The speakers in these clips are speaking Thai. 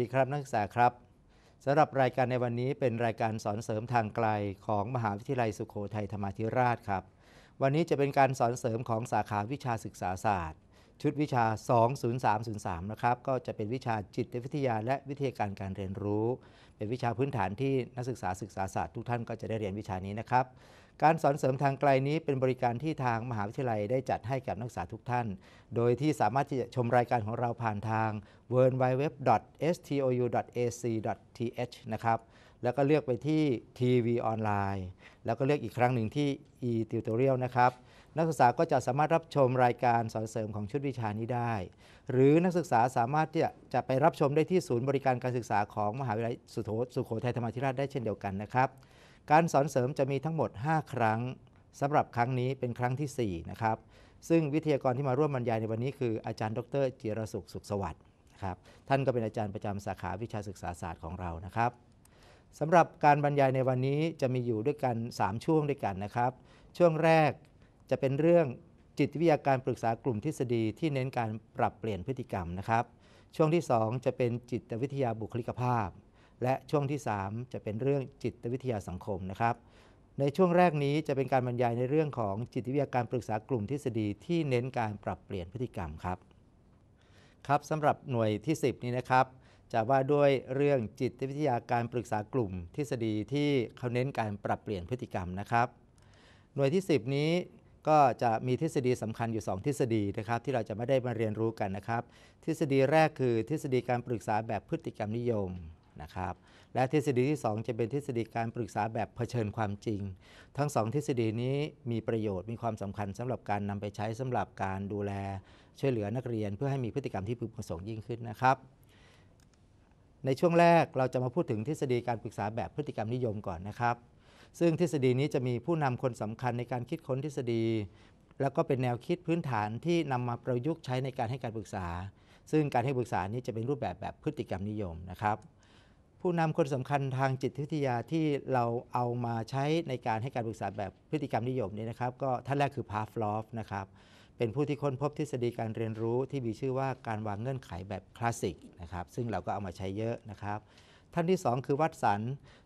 ดีครับนักศึกษาครับสำหรับรายการในวันนี้เป็นรายการสอนเสริมทางไกลของมหาวิทยาลัยสุขโขทัยธรรมาธิราชครับวันนี้จะเป็นการสอนเสริมของสาขาวิชาศึกษาศาสตร์ ชุดวิชา 20303 นะครับก็จะเป็นวิชาจิตวิทยาและวิทยาการการเรียนรู้ เป็นวิชาพื้นฐานที่นักศึกษาศึกษาศาสตร์ทุกท่านก็จะได้เรียนวิชานี้นะครับการสอนเสริมทางไกลนี้เป็นบริการที่ทางมหาวิทยาลัยได้จัดให้กับนักศึกษาทุกท่าน โดยที่สามารถที่จะชมรายการของเราผ่านทาง w w w s t o u a c t h นะครับ แล้วก็เลือกไปที่ทีวีออนไลน์แล้วก็เลือกอีกครั้งหนึ่งที่ e-tutorial นะครับ นักศึกษาก็จะสามารถรับชมรายการสอนเสริมของชุดวิชานี้ได้ หรือนักศึกษาสามารถที่จะไปรับชมได้ที่ศูนย์บริการการศึกษาของมหาวิทยาลัยสุโขทัยธรรมาธิราชได้เช่นเดียวกันนะครับการสอนเสริมจะมีทั้งหมด 5 ครั้ง สำหรับครั้งนี้เป็นครั้งที่4นะครับ ซึ่งวิทยากรที่มาร่วมบรรยายในวันนี้คืออาจารย์ดรจิรสุขสุขสวัสดิ์นะครับท่านก็เป็นอาจารย์ประจำสาขาวิชาศึกษาศาสตร์ของเรานะครับ สำหรับการบรรยายในวันนี้จะมีอยู่ด้วยกัน 3 ช่วงด้วยกันนะครับ ช่วงแรกจะเป็นเรื่องจิตวิทยาการปรึกษากลุ่มทฤษฎีที่เน้นการปรับเปลี่ยนพฤติกรรมนะครับ ช่วงที่ 2 จะเป็นจิตวิทยาบุคลิกภาพและช่วงที่ 3 จะเป็นเรื่องจิตวิทยาสังคมนะครับ ในช่วงแรกนี้จะเป็นการบรรยายในเรื่องของจิตวิทยาการปรึกษากลุ่มทฤษฎีที่เน้นการปรับเปลี่ยนพฤติกรรมครับครับสำหรับหน่วยที่ 10 นี้นะครับ จะว่าด้วยเรื่องจิตวิทยาการปรึกษากลุ่ม ทฤษฎีที่เขาเน้นการปรับเปลี่ยนพฤติกรรมนะครับ หน่วยที่ 10 นี้ก็จะมีทฤษฎีสำคัญอยู่ 2 ทฤษฎีนะครับ ที่เราจะไม่ได้มาเรียนรู้กันนะครับ ทฤษฎีแรกคือทฤษฎีการปรึกษาแบบพฤติกรรมนิยมนะครับและทฤษฎีที่ 2 จะเป็นทฤษฎีการปรึกษาแบบเผชิญความจริง ทั้ง 2 ทฤษฎีนี้มีประโยชน์มีความสำคัญสำหรับการนำไปใช้สำหรับการดูแล ช่วยเหลือนักเรียน เพื่อให้มีพฤติกรรมที่พึงประสงค์ยิ่งขึ้นนะครับ ในช่วงแรกเราจะมาพูดถึงทฤษฎีการปรึกษาแบบพฤติกรรมนิยมก่อนนะครับ ซึ่งทฤษฎีนี้จะมีผู้นำคนสำคัญในการคิดค้นทฤษฎี แล้วก็เป็นแนวคิดพื้นฐานที่นำมาประยุกต์ใช้ในการให้การปรึกษา ซึ่งการให้ปรึกษานี้จะเป็นรูปแบบแบบพฤติกรรมนิยมนะครับผู้นำคนสำคัญทางจิตวิทยาที่เราเอามาใช้ในการให้การปรึกษาแบบพฤติกรรมนิยมนี้นะครับ ก็ท่านแรกคือพาฟลอฟนะครับเป็นผู้ที่ค้นพบทฤษฎีการเรียนรู้ที่มีชื่อว่าการวางเงื่อนไขแบบคลาสสิกนะครับซึ่งเราก็เอามาใช้เยอะนะครับ ท่านที่ 2 คือวัตสัน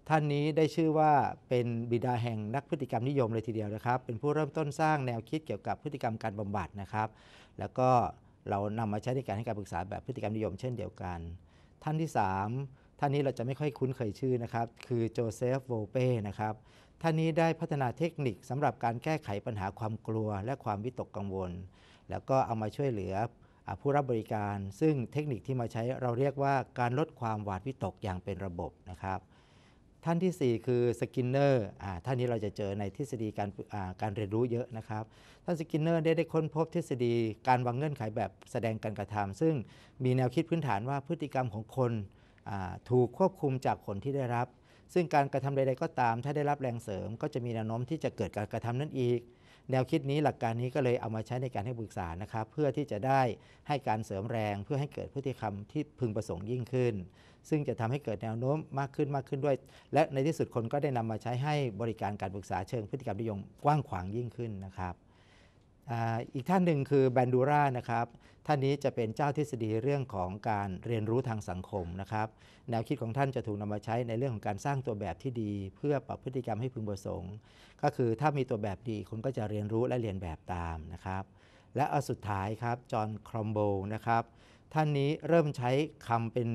ท่านนี้ได้ชื่อว่าเป็นบิดาแห่งนักพฤติกรรมนิยมเลยทีเดียวนะครับ เป็นผู้เริ่มต้นสร้างแนวคิดเกี่ยวกับพฤติกรรมการบำบัดนะครับ แล้วก็เรานำมาใช้ในการให้การปรึกษาแบบพฤติกรรมนิยมเช่นเดียวกัน ท่านที่3ท่านนี้เราจะไม่ค่อยคุ้นเคยชื่อนะครับ คือโจเซฟโวเป้นะครับ ท่านนี้ได้พัฒนาเทคนิคสำหรับการแก้ไขปัญหาความกลัว และความวิตกกังวล แล้วก็เอามาช่วยเหลือผู้รับบริการ ซึ่งเทคนิคที่มาใช้เราเรียกว่าการลดความหวาดวิตกอย่างเป็นระบบนะครับ ท่านที่ 4 คือสกินเนอร์ท่านนี้เราจะเจอในทฤษฎีการการเรียนรู้เยอะนะครับ ท่านสกินเนอร์ได้ได้ค้นพบทฤษฎี การวางเงื่อนไขแบบแสดงการกระทำซึ่งมีแนวคิดพื้นฐานว่าพฤติกรรมของคนถูกควบคุมจากผลที่ได้รับ ซึ่งการกระทำใดๆก็ตาม ถ้าได้รับแรงเสริมก็จะมีแนวโน้มที่จะเกิดการกระทำนั้นอีก แนวคิดนี้หลักการนี้ก็เลยเอามาใช้ในการให้ปรึกษานะครับ เพื่อที่จะได้ให้การเสริมแรง เพื่อให้เกิดพฤติกรรมที่พึงประสงค์ยิ่งขึ้น ซึ่งจะทำให้เกิดแนวโน้มมากขึ้นมากขึ้นด้วย และในที่สุดคนก็ได้นำมาใช้ให้บริการการปรึกษาเชิงพฤติกรรมนิยมกว้างขวางยิ่งขึ้นนะครับอีกท่านหนึ่งคือแบนดูรานะครับท่านนี้จะเป็นเจ้าทฤษฎีเรื่องของการเรียนรู้ทางสังคมนะครับ แนวคิดของท่านจะถูกนำมาใช้ในเรื่องของการสร้างตัวแบบที่ดีเพื่อปรับพฤติกรรมให้พึงประสงค์ ก็คือถ้ามีตัวแบบดีคนก็จะเรียนรู้และเรียนแบบตามนะครับ และอสุดท้ายครับจอห์นครอมโบนะครับท่านนี้เริ่มใช้คำเป็น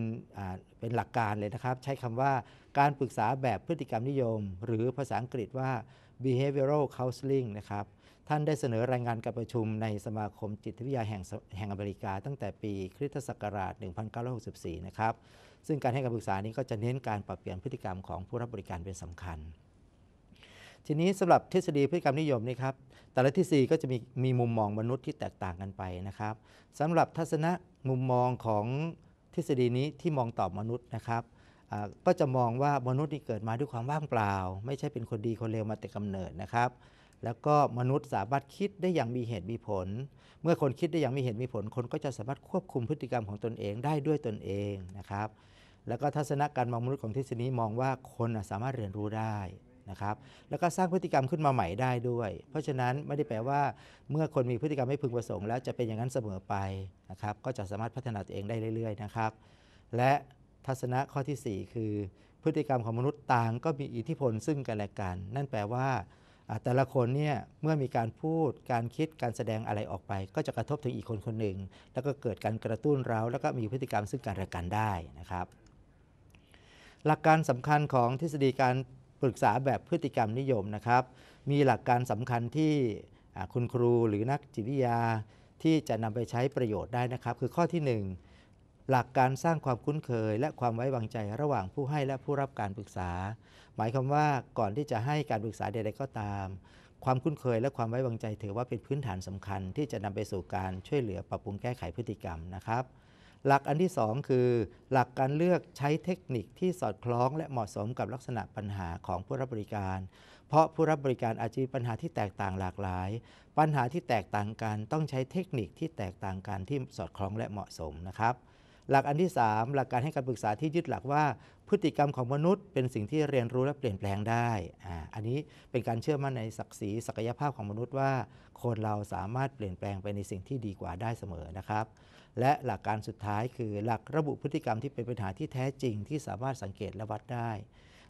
เป็นหลักการเลยนะครับ ใช้คำว่าการปรึกษาแบบพฤติกรรมนิยม หรือภาษาอังกฤษว่า behavioral counseling นะครับท่านได้เสนอรายงานการประชุมในสมาคมจิตวิทยาแห่งแห่งอเมริกา ตั้งแต่ปีคริสตศักราช 1964 นะครับ ซึ่งการให้การปรึกษานี้ก็จะเน้นการปรับเปลี่ยนพฤติกรรมของผู้รับบริการเป็นสำคัญ ทีนี้สำหรับทฤษฎีพฤติกรรมนิยมนี่ครับ แต่ละทฤษฎีก็จะมีมีมุมมองมนุษย์ที่แตกต่างกันไปนะครับ สำหรับทัศนะมุมมองของทฤษฎีนี้ที่มองต่อมนุษย์นะครับ ก็จะมองว่ามนุษย์นี่เกิดมาด้วยความว่างเปล่า ไม่ใช่เป็นคนดีคนเลวมาแต่กำเนิดนะครับแล้วก็มนุษย์สามารถคิดได้อย่างมีเหตุมีผล เมื่อคนคิดได้อย่างมีเหตุมีผล คนก็จะสามารถควบคุมพฤติกรรมของตนเองได้ด้วยตนเองนะครับ แล้วก็ทัศนการมองมนุษย์ของทฤษฎีมองว่าคนสามารถเรียนรู้ได้นะครับ แล้วก็สร้างพฤติกรรมขึ้นมาใหม่ได้ด้วย เพราะฉะนั้นไม่ได้แปลว่า เมื่อคนมีพฤติกรรมไม่พึงประสงค์แล้วจะเป็นอย่างนั้นเสมอไปนะครับ ก็จะสามารถพัฒนาตัวเองได้เรื่อยๆนะครับ และทัศนะข้อที่ 4 คือ พฤติกรรมของมนุษย์ต่างก็มีอิทธิพลซึ่งกันและกัน นั่นแปลว่าแต่ละคนเนี่ยเมื่อมีการพูดการคิดการแสดงอะไรออกไป ก็จะกระทบถึงอีกคนคนหนึ่งแล้วก็เกิดการกระตุ้นเราแล้วก็มีพฤติกรรมซึ่งการระกันได้นะครับ หลักการสำคัญของทฤษฎีการปรึกษาแบบพฤติกรรมนิยมนะครับ มีหลักการสำคัญที่คุณครูหรือนักจิตวิทยา ที่จะนำไปใช้ประโยชน์ได้นะครับ คือข้อที่ 1หลักการสร้างความคุ้นเคยและความไว้วางใจระหว่างผู้ให้และผู้รับการปรึกษา หมายความว่าก่อนที่จะให้การปรึกษาใด ๆ ก็ตาม ความคุ้นเคยและความไว้วางใจถือว่าเป็นพื้นฐานสำคัญ ที่จะนำไปสู่การช่วยเหลือปรับปรุงแก้ไขพฤติกรรมนะครับ หลักอันที่ 2 คือ หลักการเลือกใช้เทคนิคที่สอดคล้องและเหมาะสมกับลักษณะปัญหาของผู้รับบริการ เพราะผู้รับบริการอาจมีปัญหาที่แตกต่างหลากหลาย ปัญหาที่แตกต่างกันต้องใช้เทคนิคที่แตกต่างกันที่สอดคล้องและเหมาะสมนะครับหลักอันที่ 3 หลักการให้การปรึกษาที่ยึดหลักว่า พฤติกรรมของมนุษย์ เป็นสิ่งที่เรียนรู้และเปลี่ยนแปลงได้อ่าอันนี้เป็นการเชื่อมั่นในศักดิ์ศรีศักยภาพของมนุษย์ว่า คนเราสามารถเปลี่ยนแปลงไปในสิ่งที่ดีกว่าได้เสมอนะครับ และหลักการสุดท้ายคือหลักระบุพฤติกรรมที่เป็นปัญหาที่แท้จริงที่สามารถสังเกตและวัดได้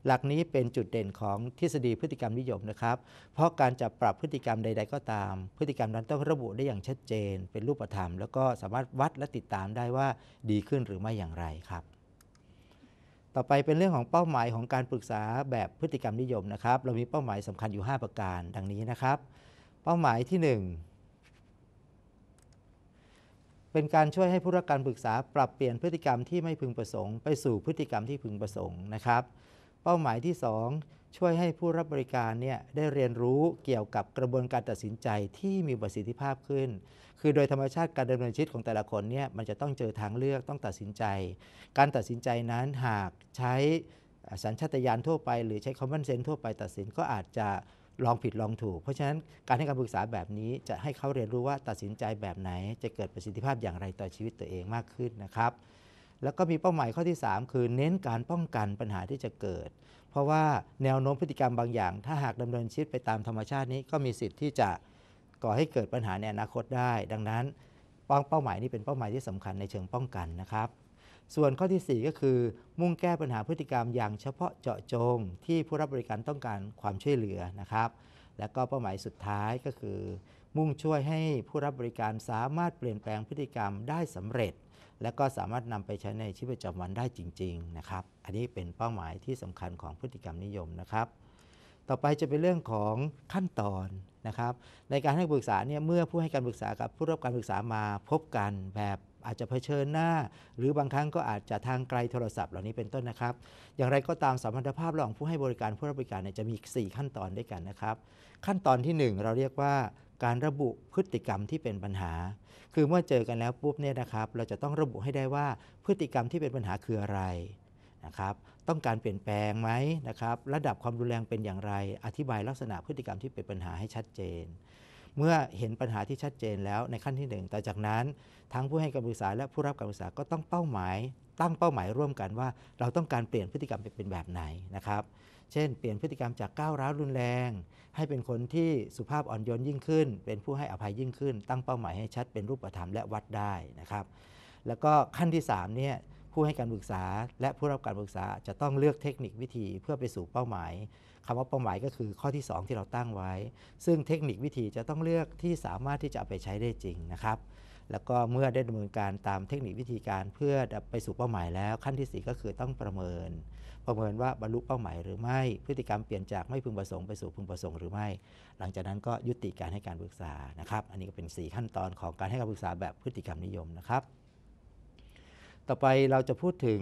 หลักนี้เป็นจุดเด่นของทฤษฎีพฤติกรรมนิยมนะครับ เพราะการจะปรับพฤติกรรมใด ๆ ก็ตาม พฤติกรรมนั้นต้องระบุได้อย่างชัดเจน เป็นรูปธรรม แล้วก็สามารถวัดและติดตามได้ว่าดีขึ้นหรือไม่อย่างไรครับ ต่อไปเป็นเรื่องของเป้าหมายของการปรึกษาแบบพฤติกรรมนิยมนะครับ เรามีเป้าหมายสำคัญอยู่ 5 ประการดังนี้นะครับ เป้าหมายที่ 1 เป็นการช่วยให้ผู้รับการปรึกษา ปรับเปลี่ยนพฤติกรรมที่ไม่พึงประสงค์ไปสู่พฤติกรรมที่พึงประสงค์นะครับเป้าหมายที่ 2 ช่วยให้ผู้รับบริการเนี่ยได้เรียนรู้เกี่ยวกับกระบวนการตัดสินใจที่มีประสิทธิภาพขึ้น คือโดยธรรมชาติการดำเนินชีวิตของแต่ละคนเนี่ยมันจะต้องเจอทางเลือกต้องตัดสินใจ การตัดสินใจนั้นหากใช้สัญชาตญาณทั่วไปหรือใช้คอมมอนเซนส์ทั่วไปตัดสินก็อาจจะลองผิดลองถูกเพราะฉะนั้นการให้การปรึกษาแบบนี้จะให้เขาเรียนรู้ว่าตัดสินใจแบบไหนจะเกิดประสิทธิภาพอย่างไรต่อชีวิตตัวเองมากขึ้นนะครับแล้วก็มีเป้าหมายข้อที่ 3 คือเน้นการป้องกันปัญหาที่จะเกิด เพราะว่าแนวโน้มพฤติกรรมบางอย่าง ถ้าหากดำเนินชีวิตไปตามธรรมชาตินี้ก็มีสิทธิ์ที่จะก่อให้เกิดปัญหาในอนาคตได้ ดังนั้นเป้าหมายนี้เป็นเป้าหมายที่สำคัญในเชิงป้องกันนะครับ ส่วนข้อที่ 4 ก็คือ มุ่งแก้ปัญหาพฤติกรรมอย่างเฉพาะเจาะจงที่ผู้รับบริการต้องการความช่วยเหลือนะครับ และก็เป้าหมายสุดท้ายก็คือ มุ่งช่วยให้ผู้รับบริการสามารถเปลี่ยนแปลงพฤติกรรมได้สำเร็จและก็สามารถนำไปใช้ในชีวิตประจำวันได้จริง ๆนะครับ อันนี้เป็นเป้าหมายที่สำคัญของพฤติกรรมนิยมนะครับ ต่อไปจะเป็นเรื่องของขั้นตอนนะครับ ในการให้ปรึกษาเนี่ยเมื่อผู้ให้การปรึกษากับผู้รับการปรึกษามาพบกัน แบบอาจจะเผชิญหน้า หรือบางครั้งก็อาจจะทางไกลโทรศัพท์เหล่านี้เป็นต้นนะครับ อย่างไรก็ตามสัมพันธภาพระหว่างผู้ให้บริการผู้รับบริการเนี่ยจะมี4ขั้นตอนด้วยกันนะครับ ขั้นตอนที่1เราเรียกว่าการระบุพฤติกรรมที่เป็นปัญหา คือเมื่อเจอกันแล้วปุ๊บเนี่ยนะครับ เราจะต้องระบุให้ได้ว่าพฤติกรรมที่เป็นปัญหาคืออะไรนะครับ ต้องการเปลี่ยนแปลงไหมนะครับ ระดับความรุนแรงเป็นอย่างไร อธิบายลักษณะพฤติกรรมที่เป็นปัญหาให้ชัดเจน เมื่อเห็นปัญหาที่ชัดเจนแล้วในขั้นที่1แต่จากนั้น ทั้งผู้ให้การปรึกษาและผู้รับการปรึกษาก็ต้องเป้าหมาย ตั้งเป้าหมายร่วมกันว่าเราต้องการเปลี่ยนพฤติกรรมไปเป็นแบบไหนนะครับเช่นเปลี่ยนพฤติกรรมจากก้าวร้าวรุนแรง ให้เป็นคนที่สุภาพอ่อนโยนยิ่งขึ้น เป็นผู้ให้อภัยยิ่งขึ้นตั้งเป้าหมายให้ชัดเป็นรูปธรรมและวัดได้นะครับ แล้วก็ขั้นที่3เนี่ยผู้ให้การปรึกษา และผู้รับการปรึกษาจะต้องเลือกเทคนิควิธีเพื่อไปสู่เป้าหมายคำว่าเป้าหมายก็คือข้อที่ 2 ที่เราตั้งไว้ ซึ่งเทคนิควิธีจะต้องเลือกที่สามารถที่จะเอาไปใช้ได้จริงนะครับ แล้วก็เมื่อได้ดำเนินการตามเทคนิควิธีการเพื่อไปสู่เป้าหมาย แล้วขั้นที่ 4 ก็คือต้องประเมินประเมินว่าบรรลุเป้าหมายหรือไม่ พฤติกรรมเปลี่ยนจากไม่พึงประสงค์ไปสู่พึงประสงค์หรือไม่ หลังจากนั้นก็ยุติการให้การปรึกษานะครับ อันนี้ก็เป็น 4 ขั้นตอนของการให้การปรึกษาแบบพฤติกรรมนิยมนะครับ ต่อไปเราจะพูดถึง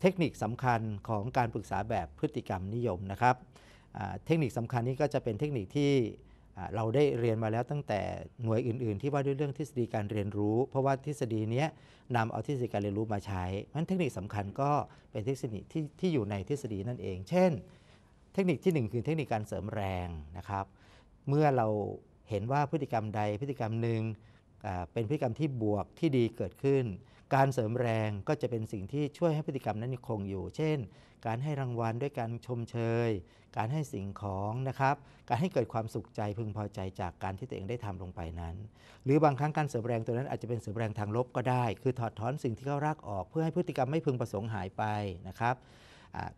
เทคนิคสำคัญของการปรึกษาแบบพฤติกรรมนิยมนะครับ เทคนิคสำคัญนี้ก็จะเป็นเทคนิคที่เราได้เรียนมาแล้วตั้งแต่หน่วยอื่นๆ ที่ว่าด้วยเรื่องทฤษฎีการเรียนรู้ เพราะว่าทฤษฎีนี้นำเอาทฤษฎีการเรียนรู้มาใช้เพราะนั้นเทคนิคสำคัญก็เป็นเทคนิคที่ที่อยู่ในทฤษฎีนั่นเอง เช่น เทคนิคที่ 1 คือเทคนิคการเสริมแรงนะครับเมื่อเราเห็นว่าพฤติกรรมใดพฤติกรรมหนึ่งเป็นพฤติกรรมที่บวกที่ดีเกิดขึ้น การเสริมแรงก็จะเป็นสิ่งที่ช่วยให้พฤติกรรมนั้นคงอยู่เช่น การให้รางวัลด้วยการชมเชยการให้สิ่งของนะครับ การให้เกิดความสุขใจพึงพอใจจากการที่ตัวเองได้ทำลงไปนั้น หรือบางครั้งการเสริมแรงตัวนั้นอาจจะเป็นเสริมแรงทางลบก็ได้ คือถอดถอนสิ่งที่เขารักออก เพื่อให้พฤติกรรมไม่พึงประสงค์หายไปนะครับ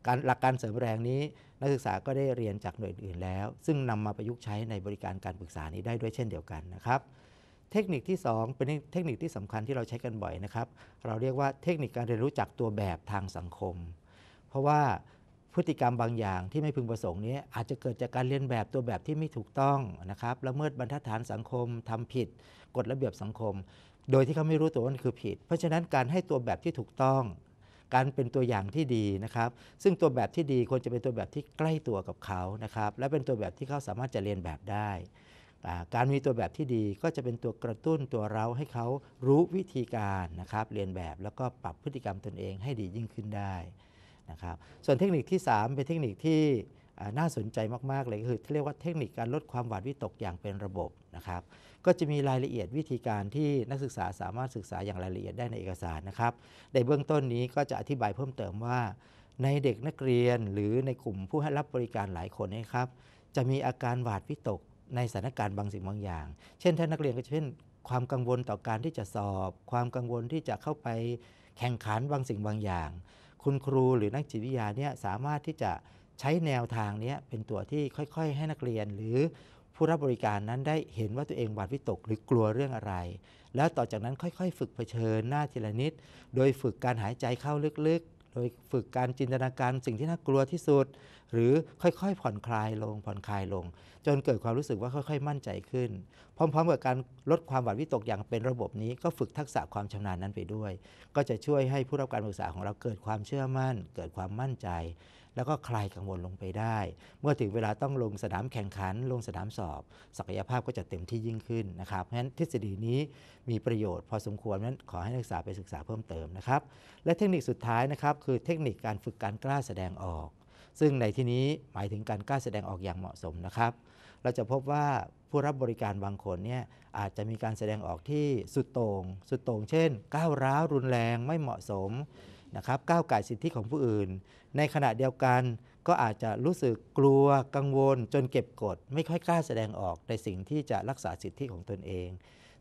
การหลักการเสริมแรงนี้นักศึกษาก็ได้เรียนจากหน่วยอื่นแล้ว ซึ่งนำมาประยุกต์ใช้ในบริการการปรึกษานี้ได้ด้วยเช่นเดียวกันนะครับ เทคนิคที่ 2 เป็นเทคนิคที่สำคัญที่เราใช้กันบ่อยนะครับ เราเรียกว่าเทคนิคการเรียนรู้จากตัวแบบทางสังคม เพราะว่าพฤติกรรมบางอย่าง ที่ไม่พึงประสงค์นี้ อาจจะเกิดจากการเรียนแบบตัวแบบที่ไม่ถูกต้องนะครับละเมิดบรรทัดฐานสังคมทำผิด กฎระเบียบสังคม โดยที่เขาไม่รู้ตัวว่าน่คือผิด เพราะฉะนั้นการให้ตัวแบบที่ถูกต้อง การเป็นตัวอย่างที่ดีนะครับ ซึ่งตัวแบบที่ดีควรจะเป็นตัวแบบที่ใกล้ตัวกับเขานะครับและเป็นตัวแบบที่เขาสามารถจะเรียนแบบได้การมีตัวแบบที่ดีก็จะเป็นตัวกระตุ้นตัวเราให้เขารู้วิธีการนะครับ เรียนแบบแล้วก็ปรับพฤติกรรมตนเองให้ดียิ่งขึ้นได้นะครับส่วนเทคนิคที่ 3 เป็นเทคนิคที่น่าสนใจมากๆเลยคือเรียกว่าเทคนิคการลดความหวาดวิตกอย่างเป็นระบบนะครับก็จะมีรายละเอียดวิธีการที่นักศึกษาสามารถศึกษาอย่างรายละเอียดได้ในเอกสารนะครับ ในเบื้องต้นนี้ก็จะอธิบายเพิ่มเติมว่า ในเด็กนักเรียนหรือในกลุ่มผู้ให้รับบริการหลายคนนะครับจะมีอาการหวาดวิตกในสถานการณ์บางสิ่งบางอย่าง เช่น ถ้านักเรียนก็เช่น ความกังวลต่อการที่จะสอบความกังวลที่จะเข้าไปแข่งขันบางสิ่งบางอย่างคุณครูหรือนักจิตวิทยาเนี่ยสามารถที่จะใช้แนวทางนี้เป็นตัวที่ค่อยๆให้นักเรียนหรือผู้รับบริการนั้นได้เห็นว่าตัวเองหวาดวิตกหรือกลัวเรื่องอะไร แล้วต่อจากนั้นค่อย ๆ ฝึกเผชิญหน้าทีละนิด โดยฝึกการหายใจเข้าลึกๆโดยฝึกการจินตนาการสิ่งที่น่ากลัวที่สุด หรือค่อยๆ ผ่อนคลายลงผ่อนคลายลง จนเกิดความรู้สึกว่าค่อยๆ มั่นใจขึ้น พร้อมๆกับการลดความหวาดวิตกอย่างเป็นระบบนี้ก็ฝึกทักษะความชำนาญนั้นไปด้วย ก็จะช่วยให้ผู้รับการศึกษาของเราเกิดความเชื่อมั่น เกิดความมั่นใจแล้วก็คลายกังวลลงไปได้ เมื่อถึงเวลาต้องลงสนามแข่งขัน ลงสนามสอบ ศักยภาพก็จะเต็มที่ยิ่งขึ้นนะครับ เพราะฉะนั้นทฤษฎีนี้มีประโยชน์พอสมควรนั้นขอให้นักศึกษาไปศึกษาเพิ่มเติมนะครับ และเทคนิคสุดท้ายนะครับคือเทคนิคการฝึกการกล้าแสดงออก ซึ่งในที่นี้หมายถึงการกล้าแสดงออกอย่างเหมาะสมนะครับเราจะพบว่าผู้รับบริการบางคนเนี่ยอาจจะมีการแสดงออกที่สุดโตง่งสุดโต่งเช่นก้าวร้าวรุนแรงไม่เหมาะสมนะครับก้าวไก่สิทธิของผู้อื่น ในขณะเดียวกันก็อาจจะรู้สึกกลัวกังวล จนเก็บกด ไม่ค่อยกล้าแสดงออกในสิ่งที่จะรักษาสิทธิของตนเอง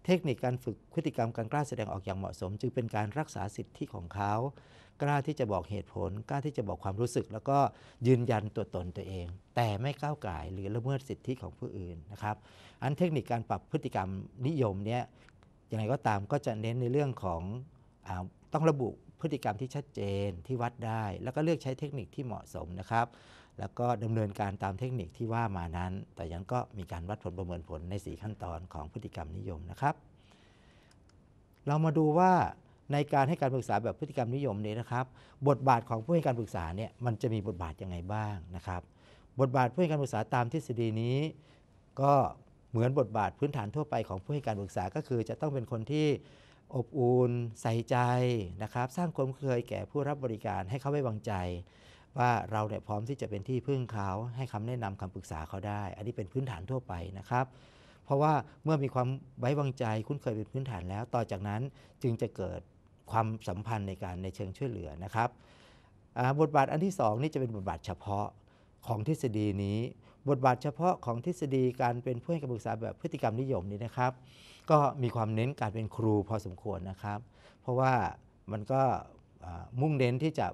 เทคนิคการฝึกพฤติกรรมการกล้าแสดงออกอย่างเหมาะสมจึงเป็นการรักษาสิทธิของเขา กล้าที่จะบอกเหตุผล กล้าที่จะบอกความรู้สึก แล้วก็ยืนยันตัวตนตัวเอง แต่ไม่ก้าวไก่หรือละเมิดสิทธิของผู้อื่นนะครับอันเทคนิคการปรับพฤติกรรมนิยมเนี้ยยังไงก็ตามก็จะเน้นในเรื่องของอต้องระบุพฤติกรรมที่ชัดเจนที่วัดได้ แล้วก็เลือกใช้เทคนิคที่เหมาะสมนะครับ แล้วก็ดำเนินการตามเทคนิคที่ว่ามานั้น แต่ยังก็มีการวัดผลประเมินผลใน4ขั้นตอนของพฤติกรรมนิยมนะครับ เรามาดูว่าในการให้การปรึกษาแบบพฤติกรรมนิยมนี้นะครับ บทบาทของผู้ให้การปรึกษาเนี่ยมันจะมีบทบาทยังไงบ้างนะครับ บทบาทผู้ให้การปรึกษาตามทฤษฎีนี้ ก็เหมือนบทบาทพื้นฐานทั่วไปของผู้ให้การปรึกษาก็คือ จะต้องเป็นคนที่อบอุ่นใส่ใจนะครับ สร้างความเคยแก่ผู้รับบริการให้เขาไว้วางใจ ว่าเราเนี่ยพร้อมที่จะเป็นที่พึ่งเขาให้คำแนะนำคำปรึกษาเขาได้ อันนี้เป็นพื้นฐานทั่วไปนะครับ เพราะว่าเมื่อมีความไว้วางใจคุ้นเคยเป็นพื้นฐานแล้วต่อจากนั้นจึงจะเกิดความสัมพันธ์ในการในเชิงช่วยเหลือนะครับบทบาทอันที่ 2 นี่จะเป็นบทบาทเฉพาะของทฤษฎีนี้บทบาทเฉพาะของทฤษฎีการเป็นผู้ให้คำปรึกษาแบบพฤติกรรมนิยมนี้นะครับ ก็มีความเน้นการเป็นครูพอสมควรนะครับ เพราะว่ามันก็มุ่งเน้นที่จะ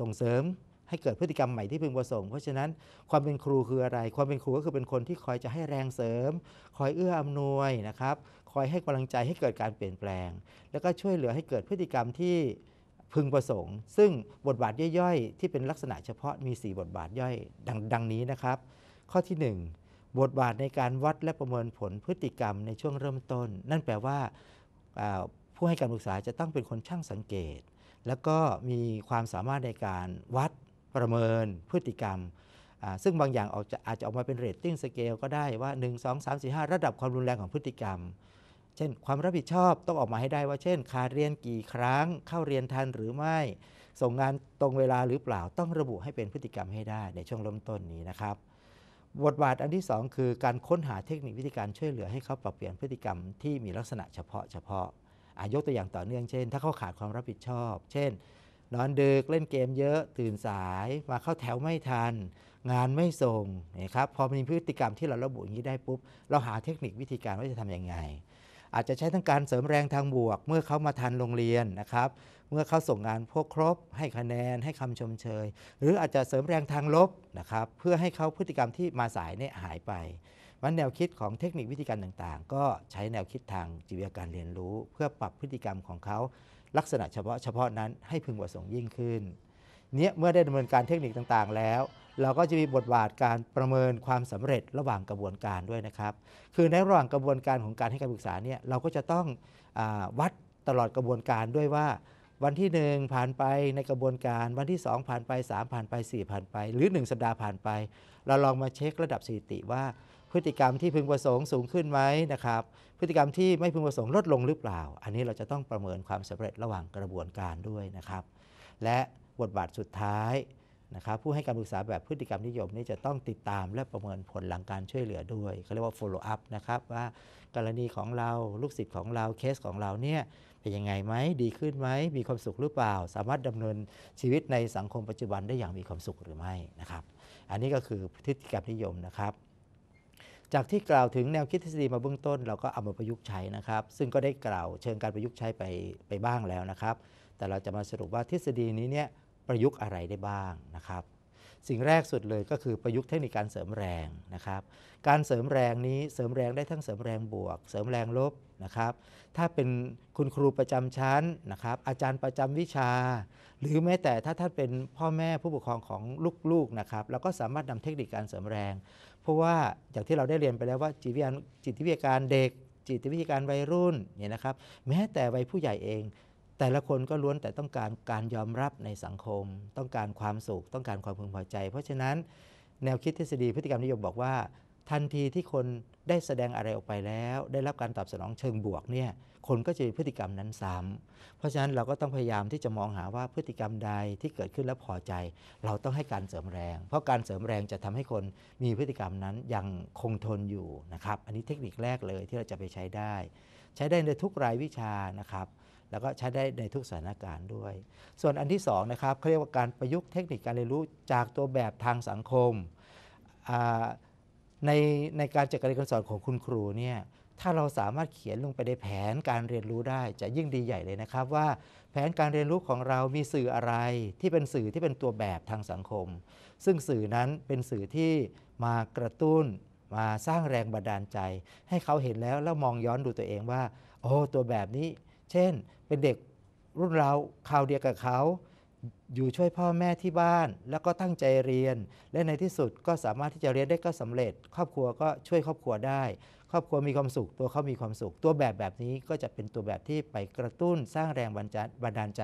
ส่งเสริม ให้เกิดพฤติกรรมใหม่ที่พึงประสงค์ เพราะฉะนั้นความเป็นครูคืออะไร ความเป็นครูก็คือเป็นคนที่คอยจะให้แรงเสริม คอยเอื้ออำนวยนะครับ คอยให้กำลังใจให้เกิดการเปลี่ยนแปลง แล้วก็ช่วยเหลือให้เกิดพฤติกรรมที่พึงประสงค์ ซึ่งบทบาทย่อยๆ ที่เป็นลักษณะเฉพาะมี 4 บทบาทย่อยดงดังนี้นะครับข้อที่1บทบาทในการวัดและประเมินผลพฤติกรรมในช่วงเริ่มต้น นั่นแปลว่าผู้ให้การปรึกษาจะต้องเป็นคนช่างสังเกต แล้วก็มีความสามารถในการวัดประเมินพฤติกรรมซึ่งบางอย่างออกจะอาจจะออกมาเป็นเรตติ้งสเกลก็ได้ว่า 1 2 3 4 5 ระดับความรุนแรงของพฤติกรรม เช่นความรับผิดชอบต้องออกมาให้ได้ว่า เช่นขาดเรียนกี่ครั้งเข้าเรียนทันหรือไม่ ส่งงานตรงเวลาหรือเปล่าต้องระบุให้เป็นพฤติกรรมให้ได้ในช่วงเริ่มต้นนี้นะครับบทบาทอันที่ 2 คือ การค้นหาเทคนิควิธีการช่วยเหลือให้เขาปรับเปลี่ยนพฤติกรรมที่มีลักษณะเฉพาะเฉพาะอายกตัวอย่างต่อเนื่องเช่น ถ้าเขาขาดความรับผิดชอบ เช่น นอนดึกเล่นเกมเยอะตื่นสายมาเข้าแถวไม่ทัน งานไม่ส่งนะครับพอมีพฤติกรรมที่เราระบุอย่างนี้ได้ปุ๊บ เราหาเทคนิควิธีการว่าจะทํำยังไงอาจจะใช้ทั้งการเสริมแรงทางบวก เมื่อเขามาทันโรงเรียนนะครับเมื่อเขาส่งงานพวกครบให้คะแนนให้คำชมเชย หรืออาจจะเสริมแรงทางลบนะครับเพื่อให้เขาพฤติกรรมที่มาสายเนี่ยหายไป วันแนวคิดของเทคนิควิธีการต่างๆ ก็ใช้แนวคิดทางจิตวิทยาการเรียนรู้ เพื่อปรับพฤติกรรมของเขาลักษณะเฉพาะเฉพาะนั้นให้พึงประสงค์ยิ่งขึ้นเนี้เมื่อได้ดำเนินการเทคนิคต่างๆ แล้ว เราก็จะมีบทบาทการประเมินความสำเร็จระหว่างกระบวนการด้วยนะครับ คือในระหว่างกระบวนการของการให้การปรึกษาเนี่ยเราก็จะต้องอวัดตลอดกระบวนการด้วยว่าวันที่ 1 ผ่านไปในกระบวนการ วันที่2ผ่านไป3ผ่านไป4ผ่านไป หรือ 1สัปดาห์ผ่านไป เราลองมาเช็คระดับสถิติว่าพฤติกรรมที่พึงประสงค์สูงขึ้นไหมนะครับ พฤติกรรมที่ไม่พึงประสงค์ลดลงหรือเปล่า อันนี้เราจะต้องประเมินความสำเร็จระหว่างกระบวนการด้วยนะครับ และบทบาทสุดท้ายนะครับผู้ให้การปรึกษาแบบพฤติกรรมนิยมนี่จะต้องติดตามและประเมินผลหลังการช่วยเหลือด้วยเขาเรียกว่า follow up นะครับว่ากรณีของเราลูกศิษย์ของเราเคสของเราเนี่ยเป็นยังไงไหมดีขึ้นไหม มีความสุขหรือเปล่า สามารถดำเนินชีวิตในสังคมปัจจุบันได้อย่างมีความสุขหรือไม่นะครับอันนี้ก็คือพฤติกรรมนิยมนะครับ จากที่กล่าวถึงแนวคิดทฤษฎีมาเบื้องต้น เราก็เอามาประยุกต์ใช้นะครับ ซึ่งก็ได้กล่าวเชิงการประยุกต์ใช้ไปไปบ้างแล้วนะครับ แต่เราจะมาสรุปว่าทฤษฎีนี้เนี่ยประยุกต์อะไรได้บ้างนะครับ สิ่งแรกสุดเลยก็คือประยุกต์เทคนิคการเสริมแรงนะครับ การเสริมแรงนี้เสริมแรงได้ทั้งเสริมแรงบวก เสริมแรงลบนะครับถ้าเป็นคุณครูประจำชั้นนะครับอาจารย์ประจำวิชา หรือแม้แต่ถ้าท่านเป็นพ่อแม่ผู้ปกครองของลูกๆนะครับเราก็สามารถนำเทคนิคการเสริมแรง เพราะว่าอย่างที่เราได้เรียนไปแล้วว่าจิตวิทยาการเด็ก จิตวิทยาการวัยรุ่นเนี่ยนะครับแม้แต่วัยผู้ใหญ่เองแต่ละคนก็ล้วนแต่ต้องการการยอมรับในสังคม ต้องการความสุข ต้องการความพึงพอใจ เพราะฉะนั้นแนวคิดทฤษฎีพฤติกรรมนิยมบอกว่า ทันทีที่คนได้แสดงอะไรออกไปแล้ว ได้รับการตอบสนองเชิงบวกเนี่ย คนก็จะมีพฤติกรรมนั้นซ้ำเพราะฉะนั้นเราก็ต้องพยายามที่จะมองหาว่าพฤติกรรมใดที่เกิดขึ้นแล้วพอใจ เราต้องให้การเสริมแรง เพราะการเสริมแรงจะทำให้คนมีพฤติกรรมนั้นยังคงทนอยู่นะครับ อันนี้เทคนิคแรกเลยที่เราจะไปใช้ได้ ใช้ได้ในทุกรายวิชานะครับแล้วก็ใช้ได้ในทุกสถานการณ์ด้วย ส่วนอันที่2นะครับเขาเรียกว่าการประยุกต์เทคนิคการเรียนรู้จากตัวแบบทางสังคมในในการจัดการเรียนการสอนของคุณครูเนี่ย ถ้าเราสามารถเขียนลงไปในแผนการเรียนรู้ได้จะยิ่งดีใหญ่เลยนะครับ ว่าแผนการเรียนรู้ของเรามีสื่ออะไร ที่เป็นสื่อที่เป็นตัวแบบทางสังคม ซึ่งสื่อนั้นเป็นสื่อที่มากระตุ้นมาสร้างแรงบันดาลใจ ให้เขาเห็นแล้วแล้วมองย้อนดูตัวเองว่าโอ้ตัวแบบนี้เช่น เป็นเด็กรุ่นเราคราวเดียวกับเขา อยู่ช่วยพ่อแม่ที่บ้าน แล้วก็ตั้งใจเรียน และในที่สุดก็สามารถที่จะเรียนได้ก็สำเร็จ ครอบครัวก็ช่วยครอบครัวได้ครอบครัวมีความสุขตัวเขามีความสุข ตัวแบบแบบนี้ก็จะเป็นตัวแบบที่ไปกระตุ้นสร้างแรงบันดาลใจ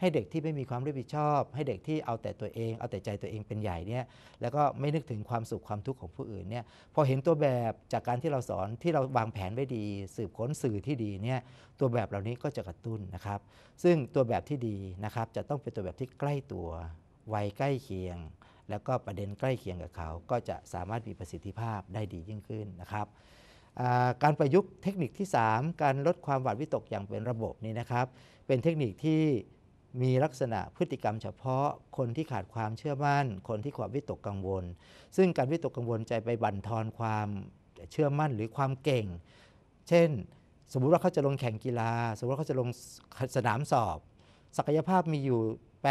ให้เด็กที่ไม่มีความรับผิดชอบ ให้เด็กที่เอาแต่ตัวเองเอาแต่ใจตัวเองเป็นใหญ่เนี่ยแล้วก็ไม่นึกถึงความสุขความทุกข์ของผู้อื่นเนี่ยพอเห็นตัวแบบจากการที่เราสอนที่เราวางแผนไว้ดีสืบค้นสื่อที่ดีเนี่ยตัวแบบเหล่านี้ก็จะกระตุ้นนะครับ ซึ่งตัวแบบที่ดีนะครับจะต้องเป็นตัวแบบที่ใกล้ตัววัยใกล้เคียง แล้วก็ประเด็นใกล้เคียงกับเขา ก็จะสามารถมีประสิทธิภาพได้ดียิ่งขึ้นนะครับการประยุกต์เทคนิคที่ 3 การลดความหวาดวิตกอย่างเป็นระบบนี่นะครับ เป็นเทคนิคที่มีลักษณะพฤติกรรมเฉพาะคนที่ขาดความเชื่อมั่น คนที่ความวิตกกังวล ซึ่งการวิตกกังวลใจไปบั่นทอนความเชื่อมั่น หรือความเก่ง เช่น สมมุติว่าเขาจะลงแข่งกีฬา สมมติว่าเขาจะลงสนามสอบศักยภาพมีอยู่